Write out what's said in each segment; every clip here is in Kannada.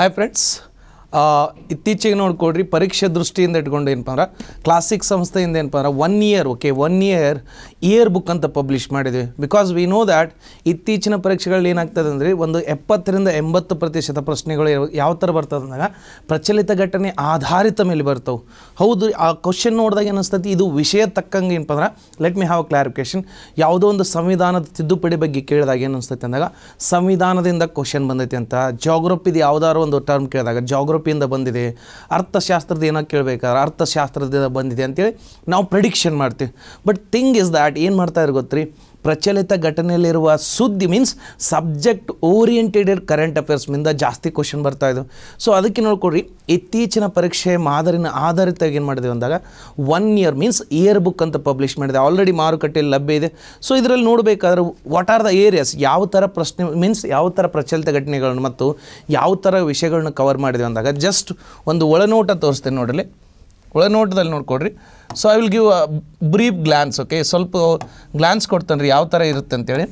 Hi friends, ಇತ್ತೀಚೆಗೆ ನೋಡ್ಕೊಡ್ರಿ ಪರೀಕ್ಷೆ ದೃಷ್ಟಿಯಿಂದ ಇಟ್ಕೊಂಡು ಏನಪ್ಪ ಅಂದ್ರೆ ಕ್ಲಾಸಿಕ್ ಸಂಸ್ಥೆಯಿಂದ ಏನಪ್ಪ ಅಂದ್ರೆ one year okay one year year book ಅಂತ ಪಬ್ಲಿಷ್ ಮಾಡಿದ್ವಿ ಬಿಕಾಸ್ ವಿ ನೋ ದ್ಯಾಟ್ ಇತ್ತೀಚಿನ ಪರೀಕ್ಷೆಗಳಲ್ಲಿ ಏನಾಗ್ತದೆ ಅಂದರೆ ಒಂದು ಎಪ್ಪತ್ತರಿಂದ ಎಂಬತ್ತು ಪ್ರತಿಶತ ಪ್ರಶ್ನೆಗಳು ಯಾವ ಥರ ಬರ್ತದೆ ಅಂದಾಗ ಪ್ರಚಲಿತ ಘಟನೆ ಆಧಾರಿತ ಮೇಲೆ ಬರ್ತವೆ ಹೌದು ಆ ಕ್ವಶನ್ ನೋಡಿದಾಗ ಏನಿಸ್ತೈತಿ ಇದು ವಿಷಯ ತಕ್ಕಂಗೆ ಏನಪ್ಪ ಅಂದ್ರೆ ಲೆಟ್ ಮಿ ಹ್ಯಾವ್ ಕ್ಲಾರಿಫಿಕೇಶನ್ ಯಾವುದೋ ಒಂದು ಸಂವಿಧಾನದ ತಿದ್ದುಪಡಿ ಬಗ್ಗೆ ಕೇಳಿದಾಗ ಏನು ಅಂದಾಗ ಸಂವಿಧಾನದಿಂದ ಕ್ವಶನ್ ಬಂದೈತಿ ಅಂತ ಜಾಗ್ರಫಿದು ಯಾವುದಾದ್ರು ಒಂದು ಟರ್ಮ್ ಕೇಳಿದಾಗ ಜಾಗ್ರಫಿ ಯುರೋಪಿಯಿಂದ ಬಂದಿದೆ ಅರ್ಥಶಾಸ್ತ್ರದ ಏನೋ ಕೇಳಬೇಕಾದ್ರೆ ಅರ್ಥಶಾಸ್ತ್ರದಿಂದ ಬಂದಿದೆ ಅಂತೇಳಿ ನಾವು ಪ್ರಿಡಿಕ್ಷನ್ ಮಾಡ್ತೀವಿ ಬಟ್ ಥಿಂಗ್ ಇಸ್ ದ್ಯಾಟ್ ಏನು ಮಾಡ್ತಾ ಇರೋ ಗೊತ್ತ್ರಿ ಪ್ರಚಲಿತ ಘಟನೆಯಲ್ಲಿರುವ ಸುದ್ದಿ ಮೀನ್ಸ್ ಸಬ್ಜೆಕ್ಟ್ ಓರಿಯೆಂಟೆಡೆಡ್ ಕರೆಂಟ್ ಅಫೇರ್ಸ್ನಿಂದ ಜಾಸ್ತಿ ಕ್ವಶನ್ ಇದ್ದು ಸೊ ಅದಕ್ಕೆ ನೋಡ್ಕೊಡ್ರಿ ಇತ್ತೀಚಿನ ಪರೀಕ್ಷೆ ಮಾದರಿನ ಆಧಾರಿತವಾಗಿ ಏನು ಮಾಡಿದೆ ಅಂದಾಗ one year means year book ಅಂತ ಪಬ್ಲಿಷ್ ಮಾಡಿದೆ ಆಲ್ರೆಡಿ ಮಾರುಕಟ್ಟೆಯಲ್ಲಿ ಲಭ್ಯ ಇದೆ ಸೊ ಇದರಲ್ಲಿ ನೋಡಬೇಕಾದ್ರೆ ವಾಟ್ ಆರ್ ದ ಏರಿಯಾಸ್ ಯಾವ ಥರ ಪ್ರಶ್ನೆ ಮೀನ್ಸ್ ಯಾವ ಥರ ಪ್ರಚಲಿತ ಘಟನೆಗಳನ್ನು ಮತ್ತು ಯಾವ ಥರ ವಿಷಯಗಳನ್ನ ಕವರ್ ಮಾಡಿದೆ ಅಂದಾಗ ಜಸ್ಟ್ ಒಂದು ಒಳನೋಟ ತೋರಿಸ್ತೇನೆ ನೋಡಲಿ ಒಳನೋಟದಲ್ಲಿ ನೋಡ್ಕೊಡ್ರಿ so I will give a brief glance okay ಸ್ವಲ್ಪ ಗ್ಲ್ಯಾನ್ಸ್ ಕೊಡ್ತಾನೆ ರೀ ಯಾವ ಥರ ಇರುತ್ತೆ ಅಂತೇಳಿ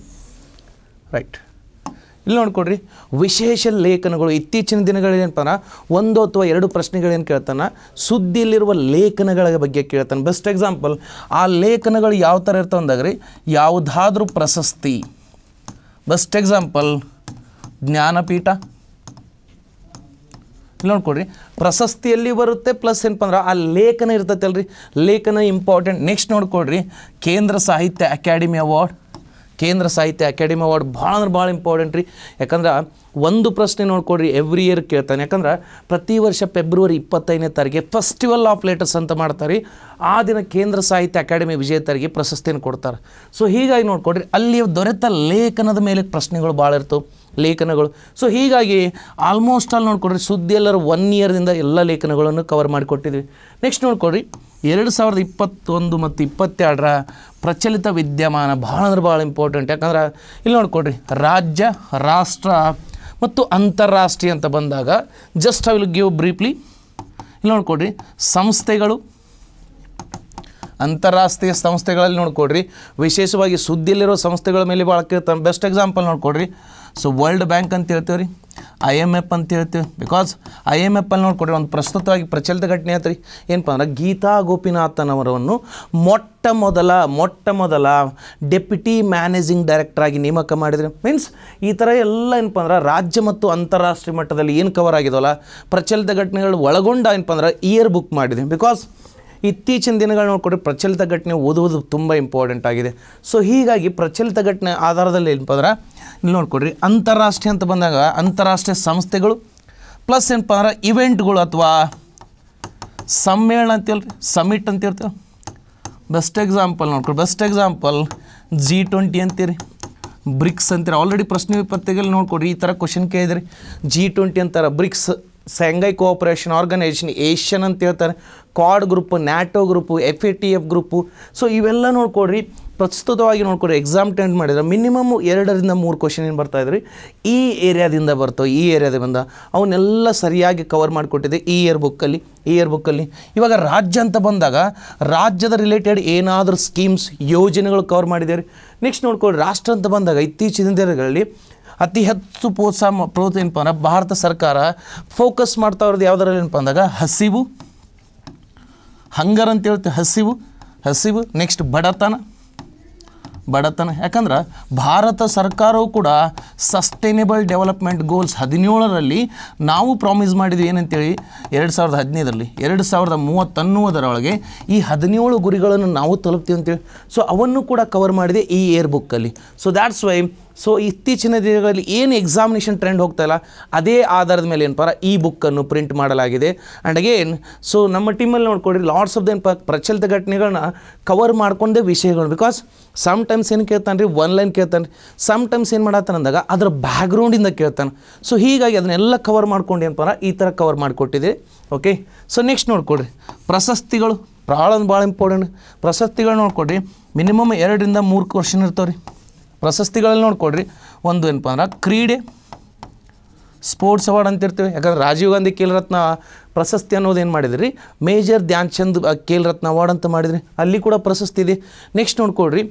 ರೈಟ್ ಇಲ್ಲಿ ನೋಡ್ಕೊಡ್ರಿ ವಿಶೇಷ ಲೇಖನಗಳು ಇತ್ತೀಚಿನ ದಿನಗಳಲ್ಲಿ ಒಂದು ಅಥವಾ ಎರಡು ಪ್ರಶ್ನೆಗಳೇನು ಕೇಳ್ತಾನೆ ಸುದ್ದಿಯಲ್ಲಿರುವ ಲೇಖನಗಳ ಬಗ್ಗೆ ಕೇಳ್ತಾನೆ ಬೆಸ್ಟ್ ಎಕ್ಸಾಂಪಲ್ ಆ ಲೇಖನಗಳು ಯಾವ ಥರ ಇರ್ತಾವೆ ರೀ ಯಾವುದಾದ್ರೂ ಪ್ರಶಸ್ತಿ ಬೆಸ್ಟ್ ಎಕ್ಸಾಂಪಲ್ ಜ್ಞಾನಪೀಠ ಇಲ್ಲಿ ನೋಡ್ಕೊಳ್ರಿ ಪ್ರಶಸ್ತಿಯಲ್ಲಿ ಬರುತ್ತೆ ಪ್ಲಸ್ ಏನಪ್ಪ ಅಂದ್ರೆ ಆ ಲೇಖನ ಅಲ್ರಿ ಲೇಖನ ಇಂಪಾರ್ಟೆಂಟ್ ನೆಕ್ಸ್ಟ್ ನೋಡ್ಕೊಡ್ರಿ ಕೇಂದ್ರ ಸಾಹಿತ್ಯ ಅಕಾಡೆಮಿ ಅವಾರ್ಡ್ ಕೇಂದ್ರ ಸಾಹಿತ್ಯ ಅಕಾಡೆಮಿ ಅವಾರ್ಡ್ ಭಾಳ ಅಂದ್ರೆ ಭಾಳ ಇಂಪಾರ್ಟೆಂಟ್ ರೀ ಯಾಕಂದ್ರೆ ಒಂದು ಪ್ರಶ್ನೆ ನೋಡ್ಕೊಡ್ರಿ ಎವ್ರಿ ಇಯರ್ ಕೇಳ್ತಾನೆ ಯಾಕಂದ್ರೆ ಪ್ರತಿ ವರ್ಷ ಫೆಬ್ರವರಿ ಇಪ್ಪತ್ತೈದನೇ ತಾರೀಕಿಗೆ ಫೆಸ್ಟಿವಲ್ ಆಫ್ ಲೆಟರ್ಸ್ ಅಂತ ಮಾಡ್ತಾರೆ ಆ ದಿನ ಕೇಂದ್ರ ಸಾಹಿತ್ಯ ಅಕಾಡೆಮಿ ವಿಜೇತರಿಗೆ ಪ್ರಶಸ್ತಿಯನ್ನು ಕೊಡ್ತಾರೆ ಸೊ ಹೀಗಾಗಿ ನೋಡ್ಕೊಡ್ರಿ ಅಲ್ಲಿ ದೊರೆತ ಲೇಖನದ ಮೇಲೆ ಪ್ರಶ್ನೆಗಳು ಭಾಳ ಇರ್ತವೆ ಲೇಖನಗಳು ಸೊ ಹೀಗಾಗಿ ಆಲ್ಮೋಸ್ಟ್ ಆಲ್ ನೋಡ್ಕೊಡ್ರಿ ಸುದ್ದಿ ಎಲ್ಲರೂ ಒನ್ ಇಯರ್ದಿಂದ ಎಲ್ಲ ಲೇಖನಗಳನ್ನು ಕವರ್ ಮಾಡಿಕೊಟ್ಟಿದ್ವಿ ನೆಕ್ಸ್ಟ್ ನೋಡ್ಕೊಡ್ರಿ ಎರಡು ಸಾವಿರದ ಇಪ್ಪತ್ತೊಂದು ಮತ್ತು ಇಪ್ಪತ್ತೆರಡರ ಪ್ರಚಲಿತ ವಿದ್ಯಮಾನ ಭಾಳ ಅಂದ್ರೆ ಭಾಳ ಇಂಪಾರ್ಟೆಂಟ್ ಯಾಕಂದ್ರೆ ಇಲ್ಲಿ ನೋಡ್ಕೊಡ್ರಿ ರಾಜ್ಯ ರಾಷ್ಟ್ರ ಮತ್ತು ಅಂತಾರಾಷ್ಟ್ರೀಯ ಅಂತ ಬಂದಾಗ just I will give briefly ಇಲ್ಲಿ ನೋಡ್ಕೊಡ್ರಿ ಸಂಸ್ಥೆಗಳು ಅಂತಾರಾಷ್ಟ್ರೀಯ ಸಂಸ್ಥೆಗಳಲ್ಲಿ ನೋಡ್ಕೊಡ್ರಿ ವಿಶೇಷವಾಗಿ ಸುದ್ದಿಯಲ್ಲಿರೋ ಸಂಸ್ಥೆಗಳ ಮೇಲೆ ಭಾಳ ಕೇಳ್ತಾರೆ ಬೆಸ್ಟ್ ಎಕ್ಸಾಂಪಲ್ ನೋಡ್ಕೊಡ್ರಿ ಸೊ ವರ್ಲ್ಡ್ ಬ್ಯಾಂಕ್ ಅಂತ ಹೇಳ್ತೇವೆ ರೀ ಐ ಎಮ್ ಎಫ್ ಅಂತ ಹೇಳ್ತೀವಿ ಬಿಕಾಸ್ ಐ ಎಮ್ ಎಫ್ ಅಲ್ಲಿ ನೋಡ್ಕೊಡ್ರಿ ಒಂದು ಪ್ರಸ್ತುತವಾಗಿ ಪ್ರಚಲಿತ ಘಟನೆ ಆಯ್ತು ರೀ ಏನಪ್ಪ ಅಂದ್ರೆ ಗೀತಾ ಗೋಪಿನಾಥನ್ ಮೊಟ್ಟ ಮೊದಲ ಮೊಟ್ಟ ಮೊದಲ ಡೆಪ್ಯುಟಿ ಮ್ಯಾನೇಜಿಂಗ್ ಡೈರೆಕ್ಟರ್ ಆಗಿ ನೇಮಕ ಮಾಡಿದ್ರು ಮೀನ್ಸ್ ಈ ಥರ ಎಲ್ಲ ಏನಪ್ಪ ಅಂದ್ರೆ ರಾಜ್ಯ ಮತ್ತು ಅಂತಾರಾಷ್ಟ್ರೀಯ ಮಟ್ಟದಲ್ಲಿ ಏನು ಕವರ್ ಆಗಿದವಲ್ಲ ಪ್ರಚಲಿತ ಘಟನೆಗಳು ಒಳಗೊಂಡ ಏನಪ್ಪ ಅಂದ್ರೆ ಇಯರ್ ಬುಕ್ ಮಾಡಿದ್ವಿ ಬಿಕಾಸ್ ಇತ್ತೀಚಿನ ದಿನಗಳು ನೋಡಿಕೊಂಡ್ರೆ ಪ್ರಚಲಿತ ಘಟನೆ ಓದುವುದು ತುಂಬ ಇಂಪಾರ್ಟೆಂಟ್ ಆಗಿದೆ ಸೊ ಹೀಗಾಗಿ ಪ್ರಚಲಿತ ಘಟನೆ ಆಧಾರದಲ್ಲಿ ಏನಪ್ಪ ಅಂದ್ರೆ ಇಲ್ಲಿ ನೋಡ್ಕೊಡ್ರಿ ಅಂತಾರಾಷ್ಟ್ರೀಯ ಅಂತ ಬಂದಾಗ ಅಂತಾರಾಷ್ಟ್ರೀಯ ಸಂಸ್ಥೆಗಳು ಪ್ಲಸ್ ಏನಪ್ಪ ಅಂದ್ರೆ ಇವೆಂಟ್ಗಳು ಅಥವಾ ಸಮ್ಮೇಳನ ಅಂತೇಳ್ರಿ ಸಮಿಟ್ ಅಂತ ಹೇಳ್ತೇವೆ ಬೆಸ್ಟ್ ಎಕ್ಸಾಂಪಲ್ ನೋಡ್ಕೊಡಿ ಬೆಸ್ಟ್ ಎಕ್ಸಾಂಪಲ್ ಜಿ ಟ್ವೆಂಟಿ ಅಂತೀರಿ ಬ್ರಿಕ್ಸ್ ಅಂತೀರಿ ಆಲ್ರೆಡಿ ಪ್ರಶ್ನೆ ವಿಪತ್ತಿಗೆ ನೋಡ್ಕೊಡ್ರಿ ಈ ಥರ ಕ್ವಶನ್ ಕೇಳಿದ್ರಿ ಜಿ ಟ್ವೆಂಟಿ ಅಂತಾರೆ BRICS Shanghai cooperation organisation Asian ಅಂತ ಹೇಳ್ತಾರೆ Quad group NATO group F A T F group so ಇವೆಲ್ಲ ನೋಡ್ಕೊಡ್ರಿ ಪ್ರಸ್ತುತವಾಗಿ ನೋಡ್ಕೊಡ್ರಿ ಎಕ್ಸಾಮ್ ಟೆಂಟ್ ಮಾಡಿದ್ರೆ ಮಿನಿಮಮ್ ಎರಡರಿಂದ ಮೂರು ಕ್ವಶನ್ ಏನು ಇದ್ರಿ ಈ ಏರಿಯಾದಿಂದ ಬರ್ತೋ ಈ ಏರಿಯಾದ ಬಂದ ಅವನ್ನೆಲ್ಲ ಸರಿಯಾಗಿ ಕವರ್ ಮಾಡಿಕೊಟ್ಟಿದೆ ಈ ಇಯರ್ ಬುಕ್ಕಲ್ಲಿ ಈ ಇಯರ್ ಬುಕ್ಕಲ್ಲಿ ಇವಾಗ ರಾಜ್ಯ ಅಂತ ಬಂದಾಗ ರಾಜ್ಯದ ರಿಲೇಟೆಡ್ ಏನಾದರೂ ಸ್ಕೀಮ್ಸ್ ಯೋಜನೆಗಳು ಕವರ್ ಮಾಡಿದೆ ನೆಕ್ಸ್ಟ್ ನೋಡ್ಕೊಳ್ಳಿ ರಾಷ್ಟ್ರ ಅಂತ ಬಂದಾಗ ಇತ್ತೀಚಿನ ದಿನಗಳಲ್ಲಿ ಅತಿ ಹೆಚ್ಚು ಪ್ರೋತ್ಸಾಹ ಪ್ರೋತ್ಸಾಹ ಏನಪ್ಪ ಅಂದ್ರೆ ಭಾರತ ಸರ್ಕಾರ ಫೋಕಸ್ ಮಾಡ್ತಾ ಇರೋದು ಯಾವುದರಲ್ಲಿ ಏನಪ್ಪ ಅಂದಾಗ ಹಸಿವು ಹಂಗರ್ ಅಂತ ಹೇಳ್ತೀವಿ ಹಸಿವು ಹಸಿವು ನೆಕ್ಸ್ಟ್ ಬಡತನ ಬಡತನ ಯಾಕಂದ್ರೆ ಭಾರತ ಸರ್ಕಾರವು ಕೂಡ ಸಸ್ಟೈನೇಬಲ್ ಡೆವಲಪ್ಮೆಂಟ್ ಗೋಲ್ಸ್ ಹದಿನೇಳರಲ್ಲಿ ನಾವು ಪ್ರಾಮಿಸ್ ಮಾಡಿದ್ವಿ ಏನಂತೇಳಿ ಎರಡು ಸಾವಿರದ ಹದಿನೈದರಲ್ಲಿ ಎರಡು ಸಾವಿರದ ಮೂವತ್ತನ್ನುವುದರೊಳಗೆ ಈ ಹದಿನೇಳು ಗುರಿಗಳನ್ನು ನಾವು ತಲುಪ್ತೀವಿ ಅಂತೇಳಿ ಸೊ ಅವನ್ನು ಕೂಡ ಕವರ್ ಮಾಡಿದೆ ಈ ಏರ್ ಬುಕ್ಕಲ್ಲಿ ಸೊ ದ್ಯಾಟ್ಸ್ ವೈ ಸೊ ಇತ್ತೀಚಿನ ದಿನಗಳಲ್ಲಿ ಏನು ಎಕ್ಸಾಮಿನೇಷನ್ ಟ್ರೆಂಡ್ ಹೋಗ್ತಾಯಿಲ್ಲ ಅದೇ ಆಧಾರದ ಮೇಲೆ ಏನಪ್ಪ ಈ ಬುಕ್ಕನ್ನು ಪ್ರಿಂಟ್ ಮಾಡಲಾಗಿದೆ ಆ್ಯಂಡ್ ಅಗೇನ್ ಸೊ ನಮ್ಮ ಟೀಮಲ್ಲಿ ನೋಡ್ಕೊಡ್ರಿ ಲಾಟ್ಸ್ ಆಫ್ ದೇನಪ್ಪ ಪ್ರಚಲಿತ ಘಟನೆಗಳನ್ನ ಕವರ್ ಮಾಡ್ಕೊಂಡೇ ವಿಷಯಗಳು ಬಿಕಾಸ್ ಸಮ್ ಟೈಮ್ಸ್ ಏನು ಕೇಳ್ತಾನೆ ರೀ ಒನ್ ಲೈನ್ ಕೇಳ್ತಾನೆ ಸಮ್ ಟೈಮ್ಸ್ ಏನು ಮಾಡತ್ತಾನೆ ಅಂದಾಗ ಅದರ ಬ್ಯಾಕ್ಗ್ರೌಂಡಿಂದ ಕೇಳ್ತಾನೆ ಸೊ ಹೀಗಾಗಿ ಅದನ್ನೆಲ್ಲ ಕವರ್ ಮಾಡ್ಕೊಂಡು ಏನಪ್ಪ ಈ ಥರ ಕವರ್ ಮಾಡಿಕೊಟ್ಟಿದೆ ಓಕೆ ಸೊ ನೆಕ್ಸ್ಟ್ ನೋಡ್ಕೊಡ್ರಿ ಪ್ರಶಸ್ತಿಗಳು ಭಾಳ ಭಾಳ ಇಂಪಾರ್ಟೆಂಟ್ ಪ್ರಶಸ್ತಿಗಳು ನೋಡ್ಕೊಡ್ರಿ ಮಿನಿಮಮ್ ಎರಡರಿಂದ ಮೂರು ಕ್ವಶನ್ ಇರ್ತಾವ್ರಿ ಪ್ರಶಸ್ತಿಗಳಲ್ಲಿ ನೋಡ್ಕೊಡ್ರಿ ಒಂದು ಏನಪ್ಪ ಅಂದ್ರೆ ಕ್ರೀಡೆ ಸ್ಪೋರ್ಟ್ಸ್ ಅವಾರ್ಡ್ ಅಂತಿರ್ತೀವಿ ಯಾಕಂದ್ರೆ ರಾಜೀವ್ ಗಾಂಧಿ ಖೇಲ್ರತ್ನ ಪ್ರಶಸ್ತಿ ಅನ್ನೋದು ಏನು ಮಾಡಿದ್ರಿ ಮೇಜರ್ ಧ್ಯಾನ್ ಚಂದ್ ರತ್ನ ಅವಾರ್ಡ್ ಅಂತ ಮಾಡಿದ್ರಿ ಅಲ್ಲಿ ಕೂಡ ಪ್ರಶಸ್ತಿ ಇದೆ ನೆಕ್ಸ್ಟ್ ನೋಡ್ಕೊಡ್ರಿ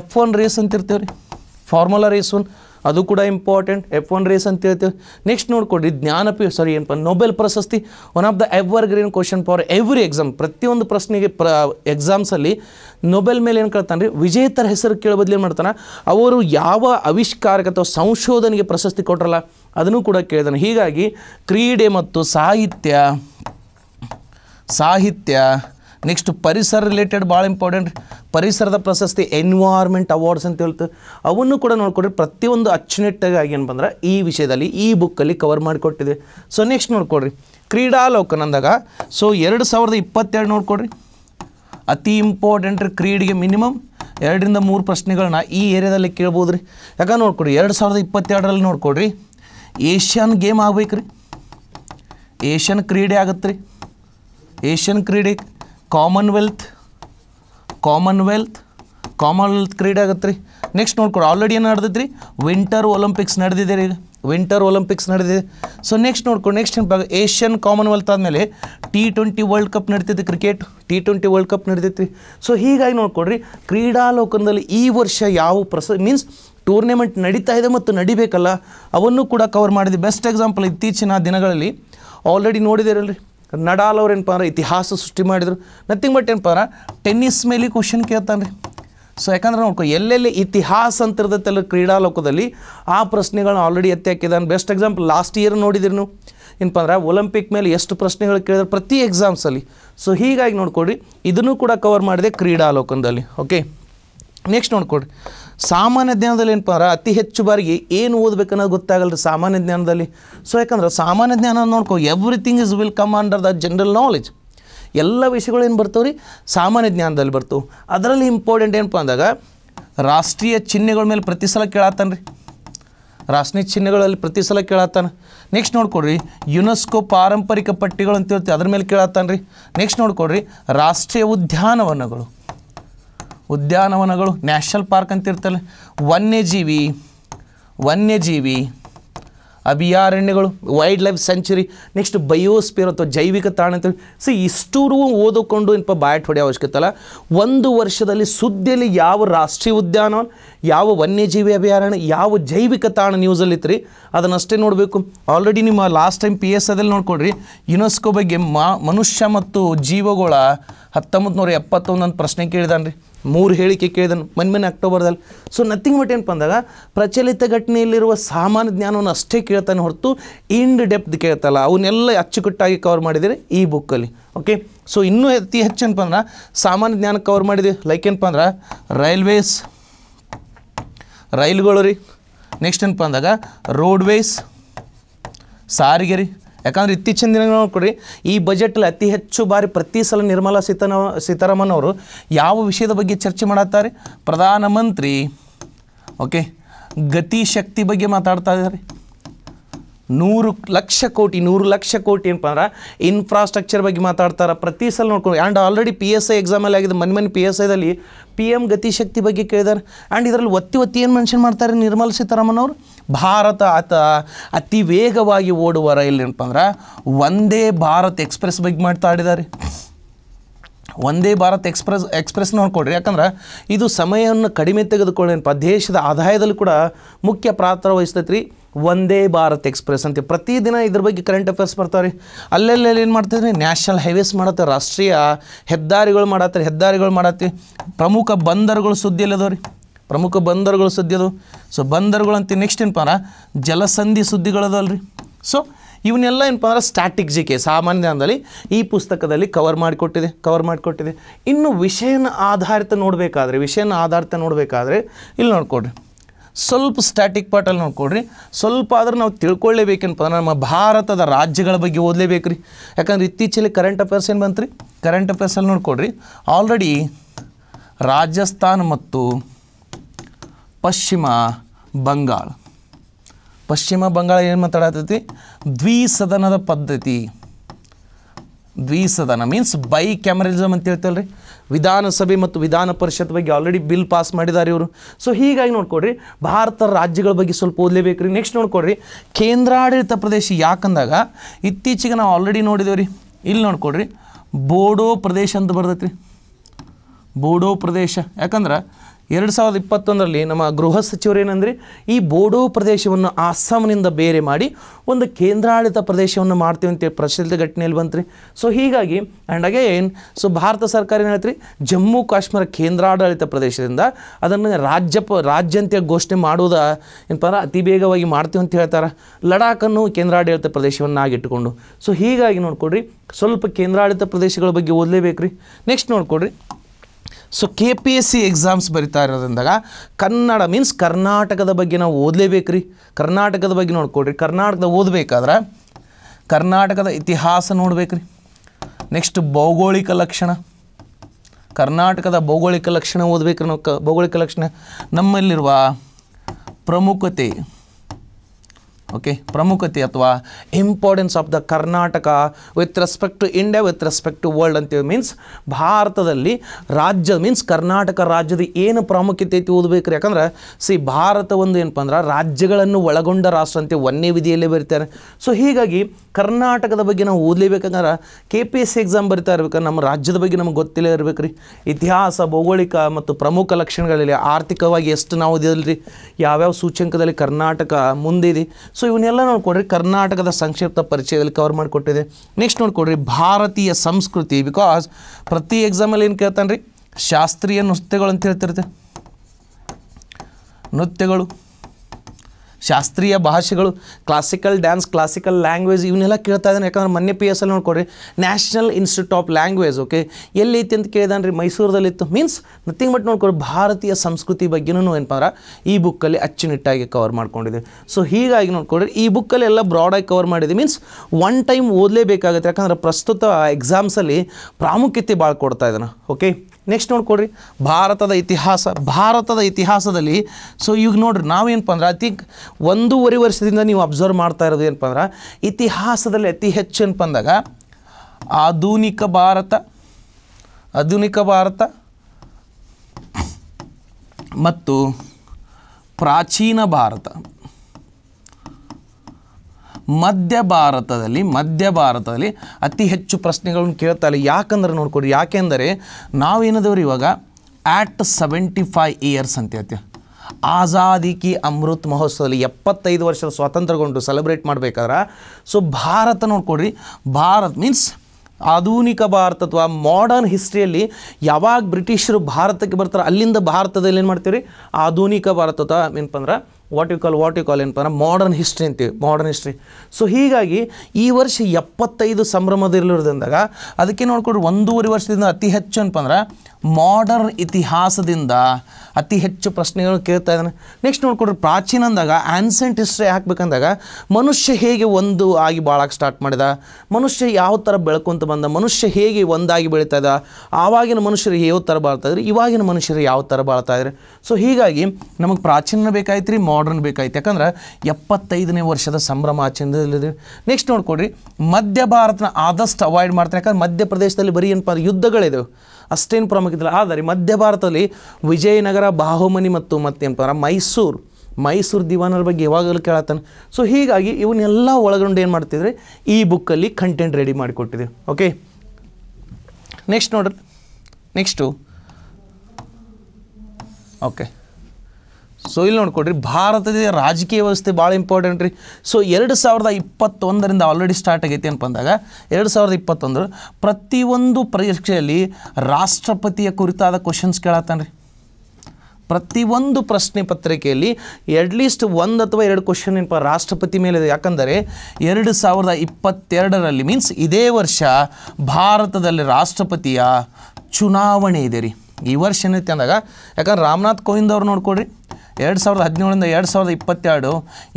ಎಫ್ ಒನ್ ರೇಸ್ ಅಂತಿರ್ತೇವೆ ರೀ ಫಾರ್ಮುಲಾ ರೇಸ್ ಒನ್ ಅದು ಕೂಡ ಇಂಪಾರ್ಟೆಂಟ್ ಎಫ್ ಒನ್ ರೇಸ್ ಅಂತ ಹೇಳ್ತೀವಿ ನೆಕ್ಸ್ಟ್ ನೋಡ್ಕೊಡ್ರಿ ಜ್ಞಾನಪೀ ಸಾರಿ ಏನಪ್ಪ ನೊಬೆಲ್ ಪ್ರಶಸ್ತಿ one of the evergreen question for every exam ಪ್ರತಿಯೊಂದು ಪ್ರಶ್ನೆಗೆ ಪ್ರ ಎಕ್ಸಾಮ್ಸಲ್ಲಿ ನೊಬೆಲ್ ಮೇಲೆ ಏನು ಕೇಳ್ತಾನೆ ರೀ ವಿಜೇತರ ಹೆಸರು ಕೇಳೋ ಬದಲು ಏನು ಮಾಡ್ತಾನೆ ಅವರು ಯಾವ ಆವಿಷ್ಕಾರಕ ಅಥವಾ ಸಂಶೋಧನೆಗೆ ಪ್ರಶಸ್ತಿ ಕೊಟ್ರಲ್ಲ ಅದನ್ನು ಕೂಡ ಕೇಳ್ತಾನೆ ಹೀಗಾಗಿ ಕ್ರೀಡೆ ಮತ್ತು ಸಾಹಿತ್ಯ ಸಾಹಿತ್ಯ ನೆಕ್ಸ್ಟ್ ಪರಿಸರ ರಿಲೇಟೆಡ್ ಭಾಳ ಇಂಪಾರ್ಟೆಂಟ್ ಪರಿಸರದ ಪ್ರಶಸ್ತಿ ಎನ್ವಾರ್ಮೆಂಟ್ ಅವಾರ್ಡ್ಸ್ ಅಂತ ಹೇಳ್ತಾರೆ ಅವನ್ನು ಕೂಡ ನೋಡ್ಕೊಡ್ರಿ ಪ್ರತಿಯೊಂದು ಅಚ್ಚುನೆಟ್ಟಾಗಿ ಏನು ಬಂದ್ರೆ ಈ ವಿಷಯದಲ್ಲಿ ಈ ಬುಕ್ಕಲ್ಲಿ ಕವರ್ ಮಾಡಿಕೊಟ್ಟಿದೆ ಸೊ ನೆಕ್ಸ್ಟ್ ನೋಡ್ಕೊಡ್ರಿ ಕ್ರೀಡಾಲೋಕನ್ ಅಂದಾಗ ಸೊ ಎರಡು ಸಾವಿರದ ಇಪ್ಪತ್ತೆರಡು ನೋಡ್ಕೊಡ್ರಿ ಅತಿ ಇಂಪಾರ್ಟೆಂಟ್ ರೀ ಕ್ರೀಡೆಗೆ ಮಿನಿಮಮ್ ಎರಡರಿಂದ ಮೂರು ಪ್ರಶ್ನೆಗಳನ್ನ ಈ ಏರಿಯಾದಲ್ಲಿ ಕೇಳ್ಬೋದು ರೀ ಯಾಕೆ ನೋಡ್ಕೊಡ್ರಿ ಎರಡು ಸಾವಿರದ ಇಪ್ಪತ್ತೆರಡರಲ್ಲಿ ನೋಡ್ಕೊಡ್ರಿ ಏಷ್ಯನ್ ಗೇಮ್ ಆಗ್ಬೇಕು ರೀ ಏಷ್ಯನ್ ಕ್ರೀಡೆ ಆಗತ್ತೆ ರೀ ಏಷ್ಯನ್ ಕ್ರೀಡೆ ಕಾಮನ್ವೆಲ್ತ್ ಕಾಮನ್ವೆಲ್ತ್ ಕಾಮನ್ವೆಲ್ತ್ ಕ್ರೀಡೆ ಆಗತ್ತೆ ರೀ ನೆಕ್ಸ್ಟ್ ನೋಡ್ಕೊಡು ಆಲ್ರೆಡಿ ಏನು ರೀ ವಿಂಟರ್ ಒಲಿಂಪಿಕ್ಸ್ ನಡೆದಿದೆ ರೀ ವಿಂಟರ್ ಒಲಿಂಪಿಕ್ಸ್ ನಡೆದಿದೆ ಸೊ ನೆಕ್ಸ್ಟ್ ನೋಡ್ಕೊಂಡು ನೆಕ್ಸ್ಟ್ ಏನು ಏಷ್ಯನ್ ಕಾಮನ್ವೆಲ್ತ್ ಆದಮೇಲೆ ಟಿ ಟ್ವೆಂಟಿ ವರ್ಲ್ಡ್ ಕಪ್ ನಡೀತಿದೆ cricket T twenty World Cup ನಡೀತೈತಿ ಸೊ ಹೀಗಾಗಿ ನೋಡ್ಕೊಡ್ರಿ ಕ್ರೀಡಾ ಲೋಕದಲ್ಲಿ ಈ ವರ್ಷ ಯಾವ ಪ್ರಸ ಮೀನ್ಸ್ ಟೂರ್ನಮೆಂಟ್ ನಡೀತಾ ಇದೆ ಮತ್ತು ನಡಿಬೇಕಲ್ಲ ಅವನ್ನು ಕೂಡ ಕವರ್ ಮಾಡಿದೆ ಬೆಸ್ಟ್ ಎಕ್ಸಾಂಪಲ್ ಇತ್ತೀಚಿನ ದಿನಗಳಲ್ಲಿ ಆಲ್ರೆಡಿ ನೋಡಿದಿರಲ್ರಿ ನಡಾಲ್ ಅವ್ರು ಏನಪ್ಪ ಅಂದ್ರೆ ಇತಿಹಾಸ ಸೃಷ್ಟಿ ಮಾಡಿದ್ರು ನಥಿಂಗ್ ಬಟ್ ಏನಪ್ಪ ಅಂದ್ರೆ ಟೆನ್ನಿಸ್ ಮೇಲೆ ಕ್ವಶನ್ ಕೇಳ್ತಾನೆ ರೀ ಸೊ ಯಾಕಂದ್ರೆ ನೋಡ್ಕೊ ಎಲ್ಲೆಲ್ಲಿ ಇತಿಹಾಸ ಅಂತ ಕ್ರೀಡಾ ಲೋಕದಲ್ಲಿ ಆ ಪ್ರಶ್ನೆಗಳನ್ನ ಆಲ್ರೆಡಿ ಎತ್ತಿ ಹಾಕಿದ್ದಾನೆ ಬೆಸ್ಟ್ ಎಕ್ಸಾಂಪಲ್ ಲಾಸ್ಟ್ ಇಯರ್ ನೋಡಿದಿರಿ ನೀವು ಏನಪ್ಪ ಅಂದ್ರೆ ಒಲಿಂಪಿಕ್ ಮೇಲೆ ಎಷ್ಟು ಪ್ರಶ್ನೆಗಳು ಕೇಳಿದ್ರೆ ಪ್ರತಿ ಎಕ್ಸಾಮ್ಸಲ್ಲಿ ಸೊ ಹೀಗಾಗಿ ನೋಡ್ಕೊಳ್ಳಿ ಇದನ್ನು ಕೂಡ ಕವರ್ ಮಾಡಿದೆ ಕ್ರೀಡಾ ಲೋಕದಲ್ಲಿ ಓಕೆ ನೆಕ್ಸ್ಟ್ ನೋಡ್ಕೊಡ್ರಿ ಸಾಮಾನ್ಯ ಜ್ಞಾನದಲ್ಲಿ ಏನಪ್ಪ ಅಂದ್ರೆ ಅತಿ ಹೆಚ್ಚು ಬಾರಿಗೆ ಏನು ಓದ್ಬೇಕು ಅನ್ನೋದು ಗೊತ್ತಾಗಲ್ಲ ರೀ ಸಾಮಾನ್ಯ ಜ್ಞಾನದಲ್ಲಿ ಸೊ ಯಾಕಂದ್ರೆ ಸಾಮಾನ್ಯ ಜ್ಞಾನ ನೋಡ್ಕೊ everything is will come under the general knowledge ಎಲ್ಲ ವಿಷಯಗಳು ಏನು ಬರ್ತವೆ ರೀ ಸಾಮಾನ್ಯ ಜ್ಞಾನದಲ್ಲಿ ಬರ್ತವೆ ಅದರಲ್ಲಿ ಇಂಪಾರ್ಟೆಂಟ್ ಏನಪ್ಪ ಅಂದಾಗ ರಾಷ್ಟ್ರೀಯ ಚಿಹ್ನೆಗಳ ಮೇಲೆ ಪ್ರತಿ ಸಲ ಕೇಳತ್ತಾನೆ ರೀ ರಾಷ್ಟ್ರೀಯ ಚಿಹ್ನೆಗಳಲ್ಲಿ ಪ್ರತಿ ಸಲ ಕೇಳತ್ತಾನೆ ನೆಕ್ಸ್ಟ್ ನೋಡ್ಕೊಡ್ರಿ ಯುನೆಸ್ಕೋ ಪಾರಂಪರಿಕ ಪಟ್ಟಿಗಳು ಅಂತ ಹೇಳ್ತೀವಿ ಅದ್ರ ಮೇಲೆ ಕೇಳತ್ತಾನೆ ರೀ ನೆಕ್ಸ್ಟ್ ನೋಡ್ಕೊಡ್ರಿ ರಾಷ್ಟ್ರೀಯ ಉದ್ಯಾನವನಗಳು ಉದ್ಯಾನವನಗಳು ನ್ಯಾಷನಲ್ ಪಾರ್ಕ್ ಅಂತ ಇರ್ತಲ್ಲ ವನ್ಯಜೀವಿ ವನ್ಯಜೀವಿ ಅಭಯಾರಣ್ಯಗಳು wildlife sanctuary next biosphere ಅಥವಾ ಜೈವಿಕ ತಾಣ ಅಂತ ಸೊ ಇಷ್ಟೂ ಓದಿಕೊಂಡು ಏನಪ್ಪ ಬಾಯಟ್ ಹೊಡೆಯೋ ಅವಶ್ಯಕತೆ ಅಲ್ಲ ಒಂದು ವರ್ಷದಲ್ಲಿ ಸುದ್ದಿಯಲ್ಲಿ ಯಾವ ರಾಷ್ಟ್ರೀಯ ಉದ್ಯಾನವನ ಯಾವ ವನ್ಯಜೀವಿ ಅಭಯಾರಣ್ಯ ಯಾವ ಜೈವಿಕ ತಾಣ ನ್ಯೂಸಲ್ಲಿತ್ತು ರೀ ಅದನ್ನಷ್ಟೇ ನೋಡಬೇಕು ಆಲ್ರೆಡಿ ನಿಮ್ಮ ಲಾಸ್ಟ್ ಟೈಮ್ ಪಿ ಎಸ್ ಅದಲ್ಲಿ ನೋಡ್ಕೊಳ್ರಿ ಯುನೆಸ್ಕೋ ಬಗ್ಗೆ ಮನುಷ್ಯ ಮತ್ತು ಜೀವಗಳ ಹತ್ತೊಂಬತ್ತು ನೂರ ಪ್ರಶ್ನೆ ಕೇಳಿದಾನೆ ರೀ ಮೂರು ಹೇಳಿಕೆ ಕೇಳಿದನು ಮನ್ ಮನೆ ಅಕ್ಟೋಬರ್ದಲ್ಲಿ ಸೊ ನಥಿಂಗ್ ಬಟ್ ಏನಪ್ಪ ಅಂದಾಗ ಪ್ರಚಲಿತ ಘಟನೆಯಲ್ಲಿರುವ ಸಾಮಾನ್ಯ ಜ್ಞಾನವನ್ನು ಅಷ್ಟೇ ಕೇಳ್ತಾನೆ ಹೊರತು ಇಂಡ್ ಡೆಪ್ತ್ ಕೇಳ್ತಲ್ಲ ಅವನ್ನೆಲ್ಲ ಅಚ್ಚುಕಟ್ಟಾಗಿ ಕವರ್ ಮಾಡಿದರೆ ಈ ಬುಕ್ಕಲ್ಲಿ ಓಕೆ ಸೊ ಇನ್ನೂ ಅತಿ ಹೆಚ್ಚು ಏನಪ್ಪ ಅಂದ್ರೆ ಸಾಮಾನ್ಯ ಜ್ಞಾನ ಕವರ್ ಮಾಡಿದೆ ಲೈಕ್ ಏನಪ್ಪ ಅಂದ್ರೆ ರೈಲ್ವೇಸ್ ರೈಲುಗಳು ರೀ ನೆಕ್ಸ್ಟ್ ಏನಪ್ಪ ಅಂದಾಗ ರೋಡ್ವೇಸ್ ಸಾರಿಗೆ ರೀ ಯಾಕಂದರೆ ಇತ್ತೀಚಿನ ದಿನಗಳು ನೋಡ್ಕೊಡಿ ಈ ಬಜೆಟಲ್ಲಿ ಅತಿ ಹೆಚ್ಚು ಬಾರಿ ಪ್ರತಿ ಸಲ ನಿರ್ಮಲಾ ಸೀತಾನ ಸೀತಾರಾಮನ್ ಅವರು ಯಾವ ವಿಷಯದ ಬಗ್ಗೆ ಚರ್ಚೆ ಮಾಡತ್ತಾರೆ ಪ್ರಧಾನಮಂತ್ರಿ ಓಕೆ ಗತಿಶಕ್ತಿ ಬಗ್ಗೆ ಮಾತಾಡ್ತಾ ಇದ್ದಾರೆ ನೂರು ಲಕ್ಷ ಕೋಟಿ ನೂರು ಲಕ್ಷ ಕೋಟಿ ಏನಪ್ಪ ಅಂದ್ರೆ ಇನ್ಫ್ರಾಸ್ಟ್ರಕ್ಚರ್ ಬಗ್ಗೆ ಮಾತಾಡ್ತಾರೆ ಪ್ರತಿ ಸಲ ನೋಡ್ಕೊಂಡು and already P S I ಎಕ್ಸಾಮಲ್ಲಿ ಆಗಿದೆ ಮನೆ ಮನೆ ಪಿ ಎಸ್ ಐದಲ್ಲಿ ಪಿ ಎಮ್ ಗತಿಶಕ್ತಿ ಬಗ್ಗೆ ಕೇಳಿದಾರೆ ಆ್ಯಂಡ್ ಇದರಲ್ಲಿ ಒತ್ತಿ ಒತ್ತಿ ಏನು ಮೆನ್ಷನ್ ಮಾಡ್ತಾರೆ ನಿರ್ಮಲಾ ಸೀತಾರಾಮನ್ ಅವರು ಭಾರತ ಆತ ಅತಿ ವೇಗವಾಗಿ ಓಡುವ ರೈಲ್ ಏನಪ್ಪ ಅಂದ್ರೆ ಒಂದೇ ಭಾರತ್ ಎಕ್ಸ್ಪ್ರೆಸ್ ಬಗ್ಗೆ ಮಾತಾಡಿದ್ದಾರೆ ಒಂದೇ ಭಾರತ್ ಎಕ್ಸ್ಪ್ರೆಸ್ ಎಕ್ಸ್ಪ್ರೆಸ್ ನೋಡ್ಕೊಳ್ರಿ ಯಾಕಂದ್ರೆ ಇದು ಸಮಯವನ್ನು ಕಡಿಮೆ ತೆಗೆದುಕೊಳ್ಳೇನಪ್ಪ ದೇಶದ ಆದಾಯದಲ್ಲಿ ಕೂಡ ಮುಖ್ಯ ಪಾತ್ರ ರೀ ಒಂದೇ ಭಾರತ್ ಎಕ್ಸ್ಪ್ರೆಸ್ ಅಂತ ಪ್ರತಿದಿನ ಇದ್ರ ಬಗ್ಗೆ ಕರೆಂಟ್ ಅಫೇರ್ಸ್ ಬರ್ತಾವೆ ರೀ ಅಲ್ಲೆಲ್ಲೆಲ್ಲಿ ಏನು ಮಾಡ್ತಾರೆ ನ್ಯಾಷನಲ್ ಹೈವೇಸ್ ಮಾಡತ್ತೆ ರಾಷ್ಟ್ರೀಯ ಹೆದ್ದಾರಿಗಳು ಮಾಡತ್ತಾರೆ ಹೆದ್ದಾರಿಗಳು ಮಾಡತ್ತೆ ಪ್ರಮುಖ ಬಂದರುಗಳು ಸುದ್ದಿಯಲ್ಲದವು ರೀ ಪ್ರಮುಖ ಬಂದರುಗಳು ಸುದ್ದಿ ಅದು ಸೊ ಬಂದರುಗಳು ಅಂತ ನೆಕ್ಸ್ಟ್ ಏನಪ್ಪ ಅಂದ್ರೆ ಜಲಸಂಧಿ ಸುದ್ದಿಗಳದಲ್ಲ ರೀ ಸೊ ಇವನ್ನೆಲ್ಲ ಏನಪ್ಪ ಅಂದ್ರೆ ಸ್ಟ್ಯಾಟಿಕ್ ಜಿ ಕೆ ಸಾಮಾನ್ಯ ಅಂದಲ್ಲಿ ಈ ಪುಸ್ತಕದಲ್ಲಿ ಕವರ್ ಮಾಡಿಕೊಟ್ಟಿದೆ ಕವರ್ ಮಾಡಿಕೊಟ್ಟಿದೆ ಇನ್ನು ವಿಷಯನ ಆಧಾರಿತ ನೋಡಬೇಕಾದ್ರೆ ವಿಷಯನ ಆಧಾರಿತ ನೋಡಬೇಕಾದ್ರೆ ಇಲ್ಲಿ ನೋಡ್ಕೊಡ್ರಿ ಸ್ವಲ್ಪ ಸ್ಟ್ಯಾಟಿಕ್ ಪಾರ್ಟಲ್ಲಿ ನೋಡ್ಕೊಡ್ರಿ ಸ್ವಲ್ಪ ಆದರೂ ನಾವು ತಿಳ್ಕೊಳ್ಳೇಬೇಕೇನಪ್ಪ ನಮ್ಮ ಭಾರತದ ರಾಜ್ಯಗಳ ಬಗ್ಗೆ ಓದಲೇಬೇಕು ರೀ ಯಾಕಂದ್ರೆ ಇತ್ತೀಚೆಗೆ ಕರೆಂಟ್ ಅಫೇರ್ಸ್ ಏನು ಬಂತು ರೀ ಕರೆಂಟ್ ಅಫೇರ್ಸಲ್ಲಿ ನೋಡ್ಕೊಡ್ರಿ ಆಲ್ರೆಡಿ ರಾಜಸ್ಥಾನ ಮತ್ತು ಪಶ್ಚಿಮ ಬಂಗಾಳ ಪಶ್ಚಿಮ ಬಂಗಾಳ ಏನು ಮಾತಾಡತೈತಿ ದ್ವಿಸದನದ ಪದ್ಧತಿ ದ್ವಿಸದನ ಮೀನ್ಸ್ ಬೈ ಕ್ಯಾಮರಲಿಸಮ್ ಅಂತ ಹೇಳ್ತಲ್ರಿ ವಿಧಾನಸಭೆ ಮತ್ತು ವಿಧಾನ ಪರಿಷತ್ ಬಗ್ಗೆ ಆಲ್ರೆಡಿ ಬಿಲ್ ಪಾಸ್ ಮಾಡಿದ್ದಾರೆ ಇವರು ಸೊ ಹೀಗಾಗಿ ನೋಡ್ಕೊಡ್ರಿ ಭಾರತ ರಾಜ್ಯಗಳ ಬಗ್ಗೆ ಸ್ವಲ್ಪ ಓದಲೇಬೇಕು ರೀ ನೆಕ್ಸ್ಟ್ ನೋಡ್ಕೊಡ್ರಿ ಕೇಂದ್ರಾಡಳಿತ ಪ್ರದೇಶ ಯಾಕಂದಾಗ ಇತ್ತೀಚೆಗೆ ನಾವು ಆಲ್ರೆಡಿ ನೋಡಿದೇವೆ ರೀ ಇಲ್ಲಿ ನೋಡ್ಕೊಡ್ರಿ ಬೋಡೋ ಪ್ರದೇಶ ಅಂತ ಬರ್ತೈತೆ ರೀ ಬೋಡೋ ಪ್ರದೇಶ ಯಾಕಂದ್ರೆ ಎರಡು ಸಾವಿರದ ಇಪ್ಪತ್ತೊಂದರಲ್ಲಿ ನಮ್ಮ ಗೃಹ ಸಚಿವರೇನೆಂದರೆ ಈ ಬೋಡೋ ಪ್ರದೇಶವನ್ನು ಅಸ್ಸಾಂನಿಂದ ಬೇರೆ ಮಾಡಿ ಒಂದು ಕೇಂದ್ರಾಡಳಿತ ಪ್ರದೇಶವನ್ನು ಮಾಡ್ತೀವಿ ಅಂತೇಳಿ ಪ್ರಚಲಿತ ಘಟನೆಯಲ್ಲಿ ಬಂತು ರೀ ಸೊ ಹೀಗಾಗಿ ಆ್ಯಂಡ್ ಅಗೇನ್ ಸೊ ಭಾರತ ಸರ್ಕಾರ ಏನು ಹೇಳ್ತೀರಿ ಜಮ್ಮು ಕಾಶ್ಮೀರ ಕೇಂದ್ರಾಡಳಿತ ಪ್ರದೇಶದಿಂದ ಅದನ್ನು ರಾಜ್ಯ ಪ ರಾಜ್ಯ ಘೋಷಣೆ ಮಾಡುವುದ ಏನಪ್ಪ ಅತಿ ಬೇಗವಾಗಿ ಮಾಡ್ತೀವಿ ಅಂತ ಹೇಳ್ತಾರೆ ಲಡಾಖನ್ನು ಕೇಂದ್ರಾಡಳಿತ ಪ್ರದೇಶವನ್ನಾಗಿಟ್ಟುಕೊಂಡು ಸೊ ಹೀಗಾಗಿ ನೋಡ್ಕೊಡ್ರಿ ಸ್ವಲ್ಪ ಕೇಂದ್ರಾಡಳಿತ ಪ್ರದೇಶಗಳ ಬಗ್ಗೆ ಓದಲೇಬೇಕು ರೀ ನೆಕ್ಸ್ಟ್ ನೋಡ್ಕೊಡ್ರಿ so K P S C exams ಬರಿತಾ ಇರೋದ್ರಿಂದಾಗ ಕನ್ನಡ ಮೀನ್ಸ್ ಕರ್ನಾಟಕದ ಬಗ್ಗೆ ನಾವು ಓದಲೇಬೇಕು ರೀ ಕರ್ನಾಟಕದ ಬಗ್ಗೆ ನೋಡ್ಕೊಳ್ರಿ ಕರ್ನಾಟಕದ ಓದಬೇಕಾದ್ರೆ ಕರ್ನಾಟಕದ ಇತಿಹಾಸ ನೋಡ್ಬೇಕು ರೀ ನೆಕ್ಸ್ಟ್ ಭೌಗೋಳಿಕ ಲಕ್ಷಣ ಕರ್ನಾಟಕದ ಭೌಗೋಳಿಕ ಲಕ್ಷಣ ಓದಬೇಕು ನಾವು ಕ ಭೌಗೋಳಿಕ ಲಕ್ಷಣ ನಮ್ಮಲ್ಲಿರುವ ಪ್ರಮುಖತೆ ಓಕೆ ಪ್ರಮುಖತೆ ಅಥವಾ importance of the Karnataka with respect to India with respect to world ಅಂತೇಳಿ ಮೀನ್ಸ್ ಭಾರತದಲ್ಲಿ ರಾಜ್ಯ ಮೀನ್ಸ್ ಕರ್ನಾಟಕ ರಾಜ್ಯದ ಏನು ಪ್ರಾಮುಖ್ಯತೆ ಐತಿ ಓದಬೇಕು ಯಾಕಂದ್ರೆ ಸಿ ಭಾರತ ಒಂದು ಏನಪ್ಪ ಅಂದ್ರೆ ರಾಜ್ಯಗಳನ್ನು ಒಳಗೊಂಡ ರಾಷ್ಟ್ರ ಅಂತ ಒಂದೇ ವಿಧಿಯಲ್ಲೇ ಬರೀತಾರೆ ಸೊ ಹೀಗಾಗಿ ಕರ್ನಾಟಕದ ಬಗ್ಗೆ ನಾವು ಓದಲೇಬೇಕಂದ್ರೆ K P S C exam ಬರಿತಾ ಇರ್ಬೇಕಾದ್ರೆ ನಮ್ಮ ರಾಜ್ಯದ ಬಗ್ಗೆ ನಮ್ಗೆ ಗೊತ್ತಿಲ್ಲ ಇರ್ಬೇಕು ರೀ ಇತಿಹಾಸ ಭೌಗೋಳಿಕ ಮತ್ತು ಪ್ರಮುಖ ಲಕ್ಷಣಗಳಲ್ಲಿ ಆರ್ಥಿಕವಾಗಿ ಎಷ್ಟು ನಾವು ಓದಿದಲ್ರಿ ಯಾವ್ಯಾವ ಸೂಚ್ಯಂಕದಲ್ಲಿ ಕರ್ನಾಟಕ ಮುಂದಿದೆ ಸೊ ಇವನ್ನೆಲ್ಲ ನೋಡಿಕೊಡ್ರಿ ಕರ್ನಾಟಕದ ಸಂಕ್ಷಿಪ್ತ ಪರಿಚಯದಲ್ಲಿ ಕವರ್ ಮಾಡಿಕೊಟ್ಟಿದೆ ನೆಕ್ಸ್ಟ್ ನೋಡ್ಕೊಡ್ರಿ ಭಾರತೀಯ ಸಂಸ್ಕೃತಿ ಬಿಕಾಸ್ ಪ್ರತಿ ಎಕ್ಸಾಮಲ್ಲಿ ಏನು ಕೇಳ್ತಾನೆ ರೀ ಶಾಸ್ತ್ರೀಯ ನೃತ್ಯಗಳು ಅಂತ ಹೇಳ್ತಿರುತ್ತೆ ನೃತ್ಯಗಳು ಶಾಸ್ತ್ರೀಯ ಭಾಷೆಗಳು ಕ್ಲಾಸಿಕಲ್ ಡ್ಯಾನ್ಸ್ ಕ್ಲಾಸಿಕಲ್ ಲ್ಯಾಂಗ್ವೇಜ್ ಇವನ್ನೆಲ್ಲ ಕೇಳ್ತಾ ಇದ್ದಾನೆ ಯಾಕಂದ್ರೆ ಮೊನ್ನೆ ಪಿ ಎಸ್ ಎಲ್ ನೋಡ್ಕೊಡ್ರಿ National Institute of Language okay ಎಲ್ಲೈತಿ ಅಂತ ಕೇಳಿದಾನೆ ರೀ ಮೈಸೂರದಲ್ಲಿತ್ತು ಮೀನ್ಸ್ ನಥಿಂಗ್ ಬಟ್ ನೋಡ್ಕೊಡ್ರಿ ಭಾರತೀಯ ಸಂಸ್ಕೃತಿ ಬಗ್ಗೆನೂ ಏನಪ್ಪ ಈ ಬುಕ್ಕಲ್ಲಿ ಅಚ್ಚುನಿಟ್ಟಾಗಿ ಕವರ್ ಮಾಡ್ಕೊಂಡಿದೆ ಸೊ ಹೀಗಾಗಿ ನೋಡ್ಕೊಡ್ರಿ ಈ ಬುಕ್ಕಲ್ಲಿ ಎಲ್ಲ ಬ್ರಾಡಾಗಿ ಕವರ್ ಮಾಡಿದೆ ಮೀನ್ಸ್ ಒನ್ ಟೈಮ್ ಓದಲೇಬೇಕಾಗುತ್ತೆ ಯಾಕಂದ್ರೆ ಪ್ರಸ್ತುತ ಎಕ್ಸಾಮ್ಸಲ್ಲಿ ಪ್ರಾಮುಖ್ಯತೆ ಭಾಳ ಕೊಡ್ತಾ ಇದ್ದಾನೆ ಓಕೆ ನೆಕ್ಸ್ಟ್ ನೋಡ್ಕೊಳ್ರಿ ಭಾರತದ ಇತಿಹಾಸ ಭಾರತದ ಇತಿಹಾಸದಲ್ಲಿ ಸೊ ಈಗ ನೋಡ್ರಿ ನಾವೇನಪ್ಪ ಅಂದ್ರೆ ಐ ಥಿಂಕ್ ಒಂದೂವರೆ ವರ್ಷದಿಂದ ನೀವು ಅಬ್ಸರ್ವ್ ಮಾಡ್ತಾ ಇರೋದು ಏನಪ್ಪ ಅಂದ್ರೆ ಇತಿಹಾಸದಲ್ಲಿ ಅತಿ ಹೆಚ್ಚು ಏನಪ್ಪ ಅಂದಾಗ ಆಧುನಿಕ ಭಾರತ ಆಧುನಿಕ ಭಾರತ ಮತ್ತು ಪ್ರಾಚೀನ ಭಾರತ ಮಧ್ಯ ಭಾರತದಲ್ಲಿ ಮಧ್ಯ ಭಾರತದಲ್ಲಿ ಅತಿ ಹೆಚ್ಚು ಪ್ರಶ್ನೆಗಳನ್ನು ಕೇಳ್ತಾ ಇಲ್ಲ ಯಾಕಂದ್ರೆ ನೋಡ್ಕೊಡಿ ಯಾಕೆಂದರೆ ನಾವೇನದವ್ರಿ ಇವಾಗ ಆ್ಯಟ್ ಸೆವೆಂಟಿ ಫೈ ಇಯರ್ಸ್ ಹೇಳ್ತೀವಿ ಆಜಾದಿ ಕಿ ಅಮೃತ್ ಮಹೋತ್ಸವದಲ್ಲಿ ಎಪ್ಪತ್ತೈದು ವರ್ಷದ ಸ್ವಾತಂತ್ರ್ಯಗೊಂಡು ಸೆಲೆಬ್ರೇಟ್ ಮಾಡಬೇಕಾದ್ರೆ ಸೊ ಭಾರತ ನೋಡ್ಕೊಡ್ರಿ ಭಾರತ್ ಮೀನ್ಸ್ ಆಧುನಿಕ ಭಾರತ ಅಥವಾ ಮಾಡರ್ನ್ ಹಿಸ್ಟ್ರಿಯಲ್ಲಿ ಯಾವಾಗ ಬ್ರಿಟಿಷರು ಭಾರತಕ್ಕೆ ಬರ್ತಾರೆ ಅಲ್ಲಿಂದ ಭಾರತದಲ್ಲಿ ಏನು ಮಾಡ್ತೀವಿ ರೀ ಆಧುನಿಕ ಭಾರತ ಅಥವಾ ಏನಪ್ಪ ಅಂದ್ರೆ what you call what you call ಏನಪ್ಪ ಅಂದ್ರೆ ಮಾಡರ್ನ್ ಹಿಸ್ಟ್ರಿ ಅಂತೀವಿ ಮಾಡರ್ನ್ ಹಿಸ್ಟ್ರಿ ಸೊ ಹೀಗಾಗಿ ಈ ವರ್ಷ ಎಪ್ಪತ್ತೈದು ಸಂಭ್ರಮದಿರಲಿರೋದ್ರಿಂದಾಗ ಅದಕ್ಕೆ ನೋಡ್ಕೊಡ್ರಿ ಒಂದೂವರೆ ವರ್ಷದಿಂದ ಅತಿ ಹೆಚ್ಚು ಏನಪ್ಪ ಅಂದ್ರೆ ಮಾಡರ್ನ್ ಇತಿಹಾಸದಿಂದ ಅತಿ ಹೆಚ್ಚು ಪ್ರಶ್ನೆಗಳನ್ನು ಕೇಳ್ತಾ ಇದ್ದಾನೆ ನೆಕ್ಸ್ಟ್ ನೋಡ್ಕೊಡ್ರಿ ಪ್ರಾಚೀನ ಅಂದಾಗ ಆನ್ಸೆಂಟ್ ಹಿಸ್ಟ್ರಿ ಹಾಕ್ಬೇಕಂದಾಗ ಮನುಷ್ಯ ಹೇಗೆ ಒಂದು ಆಗಿ ಬಾಳಕ್ಕೆ ಸ್ಟಾರ್ಟ್ ಮಾಡಿದ ಮನುಷ್ಯ ಯಾವ ಥರ ಬೆಳ್ಕೊಂತ ಬಂದ ಮನುಷ್ಯ ಹೇಗೆ ಒಂದಾಗಿ ಬೆಳೀತಾ ಇದ್ದ ಆವಾಗಿನ ಮನುಷ್ಯರು ಯಾವ ಥರ ಬಾಳ್ತಾ ಇವಾಗಿನ ಮನುಷ್ಯರು ಯಾವ ಥರ ಬಾಳ್ತಾ ಇದ್ರಿ ಸೊ ಹೀಗಾಗಿ ನಮಗೆ ಪ್ರಾಚೀನ ಬೇಕಾಯ್ತು ರೀ ಮಾಡ್ರನ್ ಬೇಕಾಯ್ತು ಯಾಕಂದ್ರೆ ಎಪ್ಪತ್ತೈದನೇ ವರ್ಷದ ಸಂಭ್ರಮ ಆಚರಣೆ ನೆಕ್ಸ್ಟ್ ನೋಡ್ಕೊಡ್ರಿ ಮಧ್ಯ ಭಾರತನ ಆದಷ್ಟು ಅವಾಯ್ಡ್ ಮಾಡ್ತಾರೆ ಯಾಕಂದ್ರೆ ಮಧ್ಯಪ್ರದೇಶದಲ್ಲಿ ಬರೀ ಏನಪ್ಪ ಯುದ್ಧಗಳಿದ್ದಾವೆ ಅಷ್ಟೇನು ಪ್ರಾಮುಖ್ಯತೆ ಇಲ್ಲ ಆದರೆ ಮಧ್ಯ ಭಾರತದಲ್ಲಿ ವಿಜಯನಗರ ಬಾಹುಮನಿ ಮತ್ತು ಮತ್ತೇನಪ್ಪ ಮೈಸೂರು ಮೈಸೂರು ದಿವಾನರ ಬಗ್ಗೆ ಯಾವಾಗಲೂ ಕೇಳತ್ತಾನೆ ಸೊ ಹೀಗಾಗಿ ಇವನ್ನೆಲ್ಲ ಒಳಗೊಂಡು ಏನು ಮಾಡ್ತಿದ್ರೆ ಈ ಬುಕ್ಕಲ್ಲಿ ಕಂಟೆಂಟ್ ರೆಡಿ ಮಾಡಿಕೊಟ್ಟಿದೆ ಓಕೆ ನೆಕ್ಸ್ಟ್ ನೋಡ್ರಿ ನೆಕ್ಸ್ಟು ಓಕೆ ಸೊ ಇಲ್ಲಿ ನೋಡ್ಕೊಡ್ರಿ ಭಾರತದ ರಾಜಕೀಯ ವ್ಯವಸ್ಥೆ ಭಾಳ ಇಂಪಾರ್ಟೆಂಟ್ ರೀ ಸೊ ಎರಡು ಸಾವಿರದ ಇಪ್ಪತ್ತೊಂದರಿಂದ ಆಲ್ರೆಡಿ ಸ್ಟಾರ್ಟ್ ಆಗೈತಿ ಅಂತ ಬಂದಾಗ ಎರಡು ಸಾವಿರದ ಇಪ್ಪತ್ತೊಂದರ ಪ್ರತಿಯೊಂದು ಪರೀಕ್ಷೆಯಲ್ಲಿ ರಾಷ್ಟ್ರಪತಿಯ ಕುರಿತಾದ ಕ್ವಶನ್ಸ್ ಕೇಳತ್ತಾನೆ ರೀ ಪ್ರತಿಯೊಂದು ಪ್ರಶ್ನೆ ಪತ್ರಿಕೆಯಲ್ಲಿ ಎಟ್ಲೀಸ್ಟ್ ಒಂದು ಅಥವಾ ಎರಡು ಕ್ವಶನ್ ಏನಪ್ಪ ರಾಷ್ಟ್ರಪತಿ ಮೇಲೆ ಇದೆ ಯಾಕಂದರೆ ಎರಡು ಸಾವಿರದ ಇಪ್ಪತ್ತೆರಡರಲ್ಲಿ ಮೀನ್ಸ್ ಇದೇ ವರ್ಷ ಭಾರತದಲ್ಲಿ ರಾಷ್ಟ್ರಪತಿಯ ಚುನಾವಣೆ ಇದೆ ರೀ ಈ ವರ್ಷ ಏನೈತೆ ಅಂದಾಗ ಯಾಕಂದ್ರೆ ರಾಮನಾಥ್ ಕೋವಿಂದ್ ಅವ್ರು ನೋಡ್ಕೊಡ್ರಿ ಎರಡು ಸಾವಿರದ ಹದಿನೇಳರಿಂದ ಎರಡು ಸಾವಿರದ ಇಪ್ಪತ್ತೆರಡು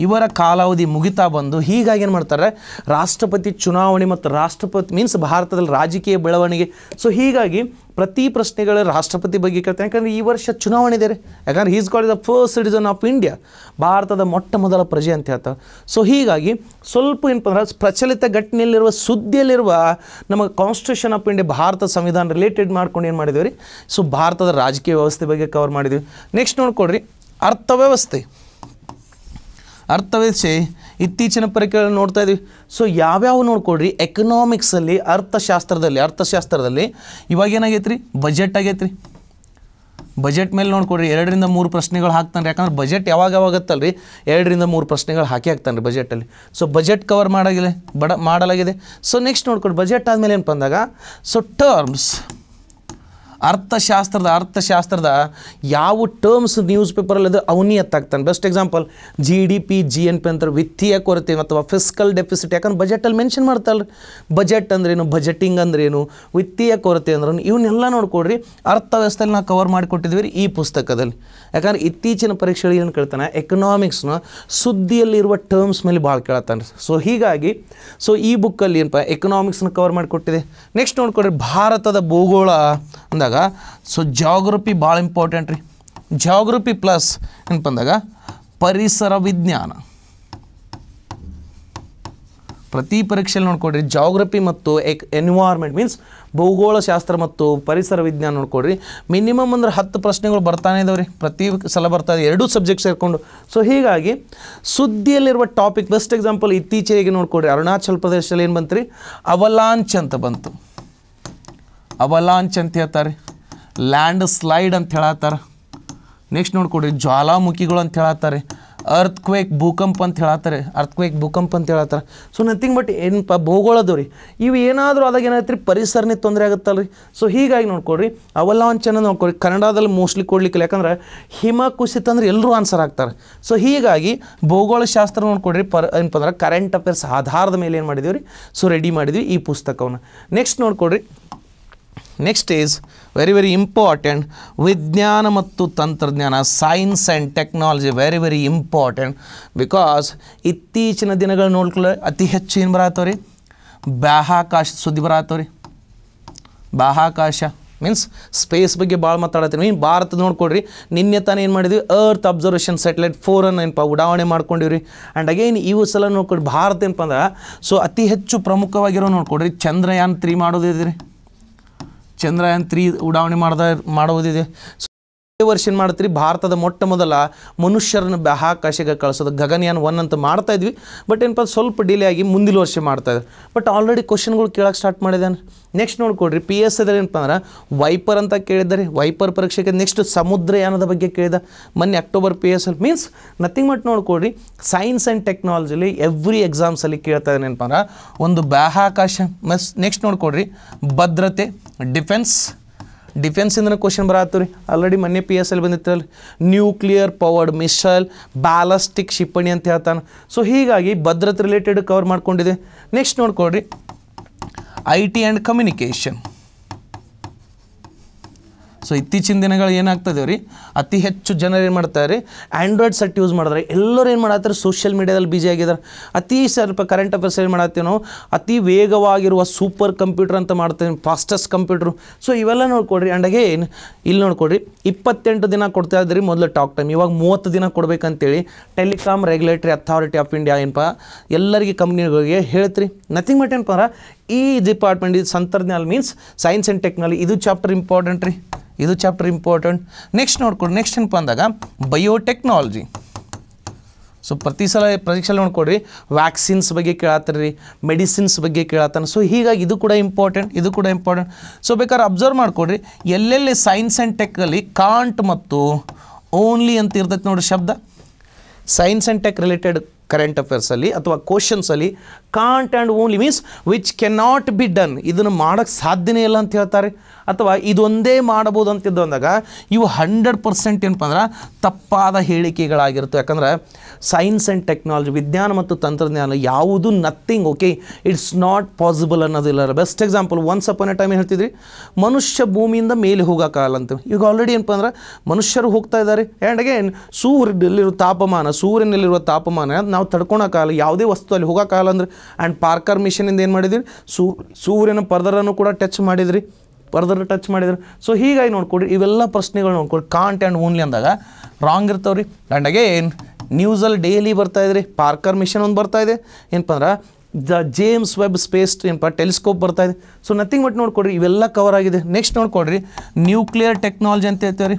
ಇವರ ಕಾಲಾವಧಿ ಮುಗಿತಾ ಬಂದು ಹೀಗಾಗಿ ಏನು ಮಾಡ್ತಾರೆ ರಾಷ್ಟ್ರಪತಿ ಚುನಾವಣೆ ಮತ್ತು ರಾಷ್ಟ್ರಪತಿ ಮೀನ್ಸ್ ಭಾರತದಲ್ಲಿ ರಾಜಕೀಯ ಬೆಳವಣಿಗೆ ಸೊ ಹೀಗಾಗಿ ಪ್ರತಿ ಪ್ರಶ್ನೆಗಳು ರಾಷ್ಟ್ರಪತಿ ಬಗ್ಗೆ ಕೇಳ್ತಾರೆ ಯಾಕಂದರೆ ಈ ವರ್ಷ ಚುನಾವಣೆ ಇದೆ ರೀ ಯಾಕಂದ್ರೆ is is the first citizen of India ಭಾರತದ ಮೊಟ್ಟ ಮೊದಲ ಪ್ರಜೆ ಅಂತ ಹೇಳ್ತಾರೆ ಸೊ ಹೀಗಾಗಿ ಸ್ವಲ್ಪ ಏನಪ್ಪ ಅಂದ್ರೆ ಪ್ರಚಲಿತ ಘಟನೆಯಲ್ಲಿರುವ ಸುದ್ದಿಯಲ್ಲಿರುವ ನಮ್ಮ ಕಾನ್ಸ್ಟಿಟ್ಯೂಷನ್ ಆಫ್ ಇಂಡಿಯಾ ಭಾರತ ಸಂವಿಧಾನ ರಿಲೇಟೆಡ್ ಮಾಡ್ಕೊಂಡು ಏನು ಮಾಡಿದ್ದೀವಿ ರೀ ಸೊ ಭಾರತದ ರಾಜಕೀಯ ವ್ಯವಸ್ಥೆ ಬಗ್ಗೆ ಕವರ್ ಮಾಡಿದ್ದೀವಿ ನೆಕ್ಸ್ಟ್ ನೋಡ್ಕೊಳ್ರಿ ಅರ್ಥವ್ಯವಸ್ಥೆ ಅರ್ಥವ್ಯವಸ್ಥೆ ಇತ್ತೀಚಿನ ಪರಿಕರಗಳು ನೋಡ್ತಾ ಇದ್ದೀವಿ ಸೊ ಯಾವ್ಯಾವ ನೋಡ್ಕೊಡ್ರಿ ಎಕನಾಮಿಕ್ಸಲ್ಲಿ ಅರ್ಥಶಾಸ್ತ್ರದಲ್ಲಿ ಅರ್ಥಶಾಸ್ತ್ರದಲ್ಲಿ ಇವಾಗ ಏನಾಗೈತೆ ರೀ ಬಜೆಟ್ ಆಗೈತೆ ರೀ ಬಜೆಟ್ ಮೇಲೆ ನೋಡ್ಕೊಡ್ರಿ ಎರಡರಿಂದ ಮೂರು ಪ್ರಶ್ನೆಗಳು ಹಾಕ್ತಾನೆ ಯಾಕಂದ್ರೆ ಬಜೆಟ್ ಯಾವಾಗ ಯಾವಾಗತ್ತಲ್ರಿ ಎರಡರಿಂದ ಮೂರು ಪ್ರಶ್ನೆಗಳು ಹಾಕಿ ಹಾಕ್ತಾನೆ ರೀ ಬಜೆಟಲ್ಲಿ ಸೊ ಬಜೆಟ್ ಕವರ್ ಮಾಡಾಗಿದೆ ಬಡ ಮಾಡಲಾಗಿದೆ ಸೊ ನೆಕ್ಸ್ಟ್ ನೋಡ್ಕೊಡಿ ಬಜೆಟ್ ಆದಮೇಲೆ ಏನು ಬಂದಾಗ ಸೊ ಟರ್ಮ್ಸ್ ಅರ್ಥಶಾಸ್ತ್ರದ ಅರ್ಥಶಾಸ್ತ್ರದ ಯಾವ ಟರ್ಮ್ಸ್ ನ್ಯೂಸ್ ಪೇಪರಲ್ಲಿ ಅದು ಅವನೇ ಎತ್ತಾಗ್ತಾನೆ best example G D P G N P ಅಂತಾರೆ ವಿತ್ತೀಯ ಕೊರತೆ ಅಥವಾ ಫಿಸ್ಕಲ್ ಡೆಫಿಸಿಟ್ ಯಾಕಂದ್ರೆ ಬಜೆಟಲ್ಲಿ ಮೆನ್ಷನ್ ಮಾಡ್ತಲ್ರಿ ಬಜೆಟ್ ಅಂದ್ರೇನು ಬಜೆಟಿಂಗ್ ಅಂದ್ರೇನು ವಿತ್ತೀಯ ಕೊರತೆ ಅಂದ್ರೂ ಇವನ್ನೆಲ್ಲ ನೋಡ್ಕೊಡ್ರಿ ಅರ್ಥವ್ಯವಸ್ಥೆಯಲ್ಲಿ ನಾವು ಕವರ್ ಮಾಡಿಕೊಟ್ಟಿದ್ವಿ ರೀ ಈ ಪುಸ್ತಕದಲ್ಲಿ ಯಾಕಂದ್ರೆ ಇತ್ತೀಚಿನ ಪರೀಕ್ಷೆಗಳಿಗೆ ಏನು ಕೇಳ್ತಾನೆ ಎಕನಾಮಿಕ್ಸ್ನ ಸುದ್ದಿಯಲ್ಲಿರುವ ಟರ್ಮ್ಸ್ ಮೇಲೆ ಭಾಳ ಕೇಳ್ತಾನೆ ಸೊ ಹೀಗಾಗಿ ಸೊ ಈ ಬುಕ್ಕಲ್ಲಿ ಏನಪ್ಪ ಎಕನಾಮಿಕ್ಸ್ನ ಕವರ್ ಮಾಡಿಕೊಟ್ಟಿದೆ ನೆಕ್ಸ್ಟ್ ನೋಡ್ಕೊಡ್ರಿ ಭಾರತದ ಭೂಗೋಳ ಅಂದಾಗ ಸೊ ಜಾಗ್ರಫಿ ಭಾಳ ಇಂಪಾರ್ಟೆಂಟ್ ರೀ ಜಾಗ್ರಫಿ ಪ್ಲಸ್ ಏನಪ್ಪ ಅಂದಾಗ ಪರಿಸರ ವಿಜ್ಞಾನ ಪ್ರತಿ ಪರೀಕ್ಷೆಯಲ್ಲಿ ನೋಡ್ಕೊಡ್ರಿ ಜಾಗ್ರಫಿ ಮತ್ತು ಎಕ್ ಎನ್ವಾರ್ಮೆಂಟ್ ಮೀನ್ಸ್ ಭೂಗೋಳಶಾಸ್ತ್ರ ಮತ್ತು ಪರಿಸರ ವಿಜ್ಞಾನ ನೋಡ್ಕೊಡ್ರಿ ಮಿನಿಮಮ್ ಅಂದ್ರೆ ಹತ್ತು ಪ್ರಶ್ನೆಗಳು ಬರ್ತಾನೆ ಇದಾವೆ ರೀ ಪ್ರತಿ ಸಲ ಬರ್ತಾ ಇದೆ ಎರಡೂ ಸಬ್ಜೆಕ್ಟ್ ಸೇರಿಕೊಂಡು ಸೊ ಹೀಗಾಗಿ ಸುದ್ದಿಯಲ್ಲಿರುವ ಟಾಪಿಕ್ ಬೆಸ್ಟ್ ಎಕ್ಸಾಂಪಲ್ ಇತ್ತೀಚೆಗೆ ನೋಡ್ಕೊಡ್ರಿ ಅರುಣಾಚಲ್ ಪ್ರದೇಶದಲ್ಲಿ ಏನು ಬಂತು ರೀ ಅವಲಾಂಚ್ ಅಂತ ಬಂತು ಅವಲಾಂಚ್ ಅಂತ ಹೇಳ್ತಾರೆ ಲ್ಯಾಂಡ್ ಸ್ಲೈಡ್ ಅಂತ ಹೇಳತ್ತಾರೆ ನೆಕ್ಸ್ಟ್ ನೋಡ್ಕೊಡ್ರಿ ಜ್ವಾಲಾಮುಖಿಗಳು ಅಂತ ಹೇಳತ್ತಾರೆ ಅರ್ತ್ ಕ್ವೇಕ್ ಭೂಕಂಪ ಅಂತ ಹೇಳತ್ತಾರೆ ಅರ್ತ್ ಕ್ವೇಕ್ ಭೂಕಂಪ ಅಂತ ಹೇಳತ್ತಾರೆ ಸೊ ನಥಿಂಗ್ ಬಟ್ ಏನಪ್ಪ ಭೌಗೋಳದವು ರೀ ಇವು ಏನಾದರೂ ಅದಾಗ ಏನಾಯ್ತು ರೀ ಪರಿಸರನೇ ತೊಂದರೆ ಆಗುತ್ತಲ್ಲ ರೀ ಸೊ ಹೀಗಾಗಿ ನೋಡ್ಕೊಡ್ರಿ ಅವಲಾಂಚನ ನೋಡ್ಕೊಡ್ರಿ ಕನ್ನಡದಲ್ಲಿ ಮೋಸ್ಟ್ಲಿ ಕೊಡ್ಲಿಕ್ಕಿಲ್ಲ ಯಾಕಂದ್ರೆ ಹಿಮ ಕುಸಿತ ಎಲ್ಲರೂ ಆನ್ಸರ್ ಆಗ್ತಾರೆ ಸೊ ಹೀಗಾಗಿ ಶಾಸ್ತ್ರ ನೋಡ್ಕೊಡ್ರಿ ಪರ್ ಏನಪ್ಪ ಅಂದ್ರೆ ಕರೆಂಟ್ ಅಫೇರ್ಸ್ ಆಧಾರದ ಮೇಲೆ ಏನು ಮಾಡಿದೀವಿ ರೀ ಸೊ ರೆಡಿ ಮಾಡಿದ್ವಿ ಈ ಪುಸ್ತಕವನ್ನು ನೆಕ್ಸ್ಟ್ ನೋಡ್ಕೊಡ್ರಿ next is very very important ವಿಜ್ಞಾನ ಮತ್ತು ತಂತ್ರಜ್ಞಾನ science and technology very very important because ಇತ್ತೀಚಿನ ದಿನಗಳ ನೋಡ್ಕೊಳ್ಳಿ ಅತಿ ಹೆಚ್ಚು ಏನು ಬರತ್ತವ ರೀ ಬಾಹಾಕಾಶ ಸುದ್ದಿ ರೀ ಬಾಹಾಕಾಶ ಮೀನ್ಸ್ ಸ್ಪೇಸ್ ಬಗ್ಗೆ ಭಾಳ ಮಾತಾಡತ್ತೀನಿ ಮೀನ್ ಭಾರತ ನೋಡ್ಕೊಡ್ರಿ ನಿನ್ನೆ ತಾನೇ ಏನು ಮಾಡಿದ್ವಿ ಅರ್ತ್ ಅಬ್ಸರ್ವೇಷನ್ ಸ್ಯಾಟಲೈಟ್ ಫೋರನ್ನು ಏನಪ್ಪ ಉಡಾವಣೆ ಮಾಡ್ಕೊಂಡಿವ್ರಿ ಆ್ಯಂಡ್ ಅಗೇನ್ ಇವು ಸಲ ನೋಡ್ಕೊಡಿ ಭಾರತ ಏನಪ್ಪ ಅಂದ್ರೆ ಸೊ ಅತಿ ಹೆಚ್ಚು ಪ್ರಮುಖವಾಗಿರೋ ನೋಡ್ಕೊಡ್ರಿ ಚಂದ್ರಯಾನ್ ತ್ರೀ ಮಾಡೋದಿದ್ರಿ ಚಂದ್ರಯಾನ್ ತ್ರೀ ಉಡಾವಣೆ ಮಾಡ್ದ ಮಾಡೋದಿದೆ ವರ್ಷ ಏನು ಮಾಡ್ತೀರಿ ಭಾರತದ ಮೊಟ್ಟ ಮೊದಲ ಮನುಷ್ಯರನ್ನು ಬಾಹಾಕಾಶಕ್ಕೆ ಕಳಿಸೋದು ಗಗನಯಾನ ಒನ್ ಅಂತ ಮಾಡ್ತಾ ಇದ್ವಿ ಬಟ್ ಏನಪ್ಪ ಸ್ವಲ್ಪ ಡಿಲೇ ಆಗಿ ಮುಂದಿನ ವರ್ಷ ಮಾಡ್ತಾ ಇದ್ರು ಬಟ್ ಆಲ್ರೆಡಿ ಕ್ವಶನ್ಗಳು ಕೇಳೋಕೆ ಸ್ಟಾರ್ಟ್ ಮಾಡಿದ್ದಾನೆ ನೆಕ್ಸ್ಟ್ ನೋಡ್ಕೊಡ್ರಿ ಪಿ ಎಸ್ ಇದ್ರೆ ಏನಪ್ಪ ಅಂದ್ರೆ ವೈಪರ್ ಅಂತ ಕೇಳಿದ್ದಾರೆ ವೈಪರ್ ಪರೀಕ್ಷೆಗೆ ನೆಕ್ಸ್ಟ್ ಸಮುದ್ರಯಾನದ ಬಗ್ಗೆ ಕೇಳಿದ ಮೊನ್ನೆ ಅಕ್ಟೋಬರ್ ಪಿ ಎಸ್ ಅಲ್ಲಿ ಮೀನ್ಸ್ ನಥಿಂಗ್ ಮಟ್ ನೋಡ್ಕೊಡ್ರಿ ಸೈನ್ಸ್ ಆ್ಯಂಡ್ ಟೆಕ್ನಾಲಜಿಲಿ ಎವ್ರಿ ಎಕ್ಸಾಮ್ಸಲ್ಲಿ ಕೇಳ್ತಾ ಇದ್ದಾನೆ ಏನಪ್ಪ ಅಂದ್ರೆ ಒಂದು ಬಾಹಾಕಾಶ ಮಸ್ ನೆಕ್ಸ್ಟ್ ನೋಡ್ಕೊಡ್ರಿ ಭದ್ರತೆ ಡಿಫೆನ್ಸ್ ಡಿಫೆನ್ಸಿಂದನೂ ಕ್ವಶನ್ ಬರತ್ತು ರೀ ಆಲ್ರೆಡಿ ಮೊನ್ನೆ ಪಿ ಎಸ್ ಎಲ್ ಬಂದಿತ್ತಲ್ಲ ನ್ಯೂಕ್ಲಿಯರ್ ಪವರ್ಡ್ ಮಿಸೈಲ್ ಬ್ಯಾಲಸ್ಟಿಕ್ ಕ್ಷಿಪಣಿ ಅಂತ ಹೇಳ್ತಾನೆ ಸೊ ಹೀಗಾಗಿ ಭದ್ರತೆ ರಿಲೇಟೆಡ್ ಕವರ್ ಮಾಡ್ಕೊಂಡಿದೆ ನೆಕ್ಸ್ಟ್ ನೋಡ್ಕೊಳ್ರಿ I T and communication so ಇತ್ತೀಚಿನ ದಿನಗಳು ಏನಾಗ್ತದೆ ರೀ ಅತಿ ಹೆಚ್ಚು ಜನರು ಏನು ಮಾಡ್ತಾರೆ ಆ್ಯಂಡ್ರಾಯ್ಡ್ ಸೆಟ್ ಯೂಸ್ ಮಾಡಿದ್ರೆ ಎಲ್ಲರೂ ಏನು ಮಾಡತ್ತಾರೆ ಸೋಷಿಯಲ್ ಮೀಡ್ಯಾದಲ್ಲಿ ಬಿಜಿ ಆಗಿದ್ದಾರೆ ಅತಿ ಸ್ವಲ್ಪ ಕರೆಂಟ್ ಅಫೇರ್ಸ್ ಏನು ಮಾಡ್ತೀವಿ ನಾವು ಅತಿ ವೇಗವಾಗಿರುವ ಸೂಪರ್ ಕಂಪ್ಯೂಟರ್ ಅಂತ ಮಾಡ್ತೇವೆ ಫಾಸ್ಟೆಸ್ಟ್ ಕಂಪ್ಯೂಟ್ರು ಸೊ ಇವೆಲ್ಲ ನೋಡ್ಕೊಡ್ರಿ ಆ್ಯಂಡ್ ಏನು ಇಲ್ಲಿ ನೋಡ್ಕೊಡ್ರಿ ಇಪ್ಪತ್ತೆಂಟು ದಿನ ಕೊಡ್ತಾ ಇದ್ರಿ ಮೊದಲು ಟಾಕ್ ಟೈಮ್ ಇವಾಗ ಮೂವತ್ತು ದಿನ ಕೊಡಬೇಕಂತೇಳಿ telecom regulatory authority of India ಏನಪ್ಪ ಎಲ್ಲರಿಗೆ ಕಂಪ್ನಿಗಳಿಗೆ ಹೇಳ್ತೀರಿ ನಥಿಂಗ್ ಬಟ್ ಏನಪ್ಪ ಈ ಡಿಪಾರ್ಟ್ಮೆಂಟ್ ಇದು ಸಂತರ್ಜ್ಞಾನ ಮೀನ್ಸ್ ಸೈನ್ಸ್ ಆ್ಯಂಡ್ ಟೆಕ್ನಾಲಜಿ ಇದು ಚಾಪ್ಟರ್ ಇಂಪಾರ್ಟೆಂಟ್ ರೀ ಇದು ಚಾಪ್ಟರ್ ಇಂಪಾರ್ಟೆಂಟ್ ನೆಕ್ಸ್ಟ್ ನೋಡ್ಕೊಡಿ ನೆಕ್ಸ್ಟ್ ಏನಪ್ಪ ಅಂದಾಗ ಬಯೋಟೆಕ್ನಾಲಜಿ ಸೊ ಪ್ರತಿ ಸಲ ಸಲ ನೋಡ್ಕೊಡ್ರಿ ವ್ಯಾಕ್ಸಿನ್ಸ್ ಬಗ್ಗೆ ರೀ ಮೆಡಿಸಿನ್ಸ್ ಬಗ್ಗೆ ಕೇಳತ್ತಾನೆ ಸೊ ಹೀಗಾಗಿ ಇದು ಕೂಡ ಇಂಪಾರ್ಟೆಂಟ್ ಇದು ಕೂಡ ಇಂಪಾರ್ಟೆಂಟ್ ಸೊ ಬೇಕಾದ್ರೆ ಅಬ್ಸರ್ವ್ ಮಾಡಿಕೊಡ್ರಿ ಎಲ್ಲೆಲ್ಲಿ ಸೈನ್ಸ್ ಆ್ಯಂಡ್ ಟೆಕ್ಕಲ್ಲಿ ಕಾಂಟ್ ಮತ್ತು ಓನ್ಲಿ ಅಂತ ಇರ್ತೈತೆ ನೋಡ್ರಿ ಶಬ್ದ science and tech related current ಅಫೇರ್ಸಲ್ಲಿ ಅಥವಾ ಕ್ವಶನ್ಸಲ್ಲಿ can't and only means which can not be done ಇದನ್ನು ಮಾಡೋಕ್ಕೆ ಸಾಧ್ಯನೇ ಇಲ್ಲ ಅಂತ ಹೇಳ್ತಾರೆ ಅಥವಾ ಇದೊಂದೇ ಮಾಡಬಹುದು ಅಂತಿದ್ದು ಅಂದಾಗ ಇವು ಹಂಡ್ರೆಡ್ ಪರ್ಸೆಂಟ್ ಏನಪ್ಪ ಅಂದ್ರೆ ತಪ್ಪಾದ ಹೇಳಿಕೆಗಳಾಗಿರುತ್ತೆ ಯಾಕಂದ್ರೆ ಸೈನ್ಸ್ ಆ್ಯಂಡ್ ಟೆಕ್ನಾಲಜಿ ವಿಜ್ಞಾನ ಮತ್ತು ತಂತ್ರಜ್ಞಾನ ಯಾವುದು nothing okay it's not possible ಅನ್ನೋದಿಲ್ಲ best example once upon a time ಹೇಳ್ತಿದ್ರಿ ಮನುಷ್ಯ ಭೂಮಿಯಿಂದ ಮೇಲೆ ಹೋಗೋಕ್ಕಾಗಲ್ಲ ಅಂತ ಈಗ ಆಲ್ರೆಡಿ ಏನಪ್ಪ ಅಂದ್ರೆ ಮನುಷ್ಯರು ಹೋಗ್ತಾ ಇದ್ದಾರೆ ಆ್ಯಂಡ್ ಅಗೇನ್ ಸೂರ್ಯದಲ್ಲಿರುವ ತಾಪಮಾನ ಸೂರ್ಯನಲ್ಲಿರುವ ತಾಪಮಾನ ನಾವು ನಾವು ತಡ್ಕೊಳಕ್ಕಾಗಲ್ಲ ಯಾವುದೇ ವಸ್ತು ಅಲ್ಲಿ ಹೋಗೋಕ್ಕಾಗಲ್ಲ ಅಂದ್ರೆ ಆ್ಯಂಡ್ ಪಾರ್ಕರ್ ಮಿಷನಿಂದ ಏನು ಮಾಡಿದ್ರಿ ಸೂ ಸೂರ್ಯನ ಪರ್ದರನ್ನು ಕೂಡ ಟಚ್ ಮಾಡಿದ್ರಿ ಪರ್ದರ್ ಟಚ್ ಮಾಡಿದ್ರು ಸೊ ಹೀಗಾಗಿ ನೋಡ್ಕೊಡ್ರಿ ಇವೆಲ್ಲ ಪ್ರಶ್ನೆಗಳು ನೋಡ್ಕೊಡ್ರಿ ಕಾಂಟ್ ಆ್ಯಂಡ್ ಓನ್ಲಿ ಅಂದಾಗ ರಾಂಗ್ ಇರ್ತಾವ್ರಿ ಆ್ಯಂಡ್ ಅಗೇನ್ ನ್ಯೂಸಲ್ಲಿ ಡೈಲಿ ಬರ್ತಾ ಇದ್ರಿ ಪಾರ್ಕರ್ ಮಿಷನ್ ಒಂದು ಬರ್ತಾ ಇದೆ ಏನಪ್ಪ ಅಂದ್ರೆ ದ ಜೇಮ್ಸ್ ವೆಬ್ ಸ್ಪೇಸ್ ಏನಪ್ಪ ಟೆಲಿಸ್ಕೋಪ್ ಇದೆ ಸೊ ನಥಿಂಗ್ ಬಟ್ ನೋಡ್ಕೊಡ್ರಿ ಇವೆಲ್ಲ ಕವರ್ ಆಗಿದೆ ನೆಕ್ಸ್ಟ್ ನೋಡ್ಕೊಡ್ರಿ ನ್ಯೂಕ್ಲಿಯರ್ ಟೆಕ್ನಾಲಜಿ ಅಂತ ಹೇಳ್ತೇವೆ ರೀ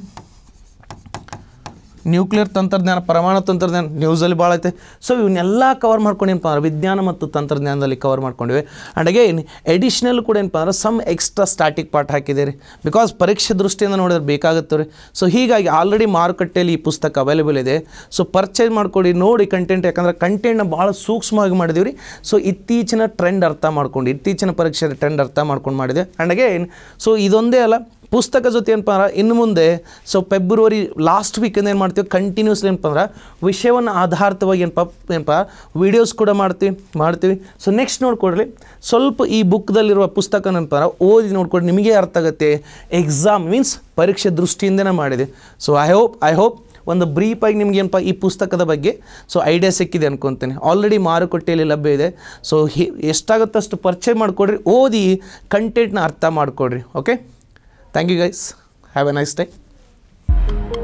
ನ್ಯೂಕ್ಲಿಯರ್ ತಂತ್ರಜ್ಞಾನ ಪರಮಾಣು ತಂತ್ರಜ್ಞಾನ ನ್ಯೂಸಲ್ಲಿ ಭಾಳ ಐತೆ ಸೊ ಇವನ್ನೆಲ್ಲ ಕವರ್ ಮಾಡ್ಕೊಂಡು ಏನಪ್ಪ ಅಂದ್ರೆ ವಿಜ್ಞಾನ ಮತ್ತು ತಂತ್ರಜ್ಞಾನದಲ್ಲಿ ಕವರ್ ಮಾಡ್ಕೊಂಡಿವೆ ಆ್ಯಂಡ್ ಅಗೇನ್ ಎಡಿಷ್ನಲ್ ಕೂಡ ಏನಪ್ಪ ಅಂದ್ರೆ ಸಮ್ ಎಕ್ಸ್ಟ್ರಾ ಸ್ಟಾಟಿಕ್ ಪಾರ್ಟ್ ಹಾಕಿದ್ದೀರಿ ಬಿಕಾಸ್ ಪರೀಕ್ಷೆ ದೃಷ್ಟಿಯಿಂದ ನೋಡಿದ್ರೆ ಬೇಕಾಗುತ್ತೆ ರೀ ಸೊ ಹೀಗಾಗಿ ಆಲ್ರೆಡಿ ಮಾರುಕಟ್ಟೆಯಲ್ಲಿ ಈ ಪುಸ್ತಕ ಅವೈಲೇಬಲ್ ಇದೆ ಸೊ ಪರ್ಚೇಸ್ ಮಾಡಿಕೊಡಿ ನೋಡಿ ಕಂಟೆಂಟ್ ಯಾಕಂದ್ರೆ ಕಂಟೆಂಟ್ನ ಭಾಳ ಸೂಕ್ಷ್ಮವಾಗಿ ಮಾಡಿದೀವ್ರಿ ರೀ ಸೊ ಇತ್ತೀಚಿನ ಟ್ರೆಂಡ್ ಅರ್ಥ ಮಾಡ್ಕೊಂಡು ಇತ್ತೀಚಿನ ಪರೀಕ್ಷೆ ಟ್ರೆಂಡ್ ಅರ್ಥ ಮಾಡ್ಕೊಂಡು ಮಾಡಿದೆ ಆ್ಯಂಡ್ ಅಗೇನ್ ಸೊ ಇದೊಂದೇ ಅಲ್ಲ ಪುಸ್ತಕ ಜೊತೆ ಏನಪ್ಪ ಅಂದ್ರೆ ಇನ್ನು ಮುಂದೆ ಸೊ ಫೆಬ್ರವರಿ ಲಾಸ್ಟ್ ವೀಕಿಂದ ಏನು ಮಾಡ್ತೀವಿ ಕಂಟಿನ್ಯೂಸ್ಲಿ ಏನಪ್ಪ ಅಂದ್ರೆ ವಿಷಯವನ್ನು ಆಧಾರಿತವಾಗಿ ಏನಪ್ಪ ಏನಪ್ಪ ವೀಡಿಯೋಸ್ ಕೂಡ ಮಾಡ್ತೀವಿ ಮಾಡ್ತೀವಿ ಸೊ ನೆಕ್ಸ್ಟ್ ನೋಡ್ಕೊಡ್ರಿ ಸ್ವಲ್ಪ ಈ ಬುಕ್ದಲ್ಲಿರುವ ಪುಸ್ತಕ ಏನಪ್ಪ ಓದಿ ನೋಡ್ಕೊಡ್ರಿ ನಿಮಗೆ ಅರ್ಥ ಆಗುತ್ತೆ ಎಕ್ಸಾಮ್ ಮೀನ್ಸ್ ಪರೀಕ್ಷೆ ದೃಷ್ಟಿಯಿಂದನೇ ಮಾಡಿದೆ so I hope I hope ಒಂದು ಬ್ರೀಫಾಗಿ ನಿಮ್ಗೆ ಏನಪ್ಪ ಈ ಪುಸ್ತಕದ ಬಗ್ಗೆ ಸೊ ಐಡಿಯಾ ಸಿಕ್ಕಿದೆ ಅನ್ಕೊತೀನಿ ಆಲ್ರೆಡಿ ಮಾರುಕಟ್ಟೆಯಲ್ಲಿ ಲಭ್ಯ ಇದೆ ಸೊ ಎಷ್ಟಾಗುತ್ತಷ್ಟು ಪರ್ಚೇಸ್ ಮಾಡಿಕೊಡ್ರಿ ಓದಿ ಕಂಟೆಂಟ್ನ ಅರ್ಥ ಮಾಡಿಕೊಡ್ರಿ okay Thank you guys. Have a nice day.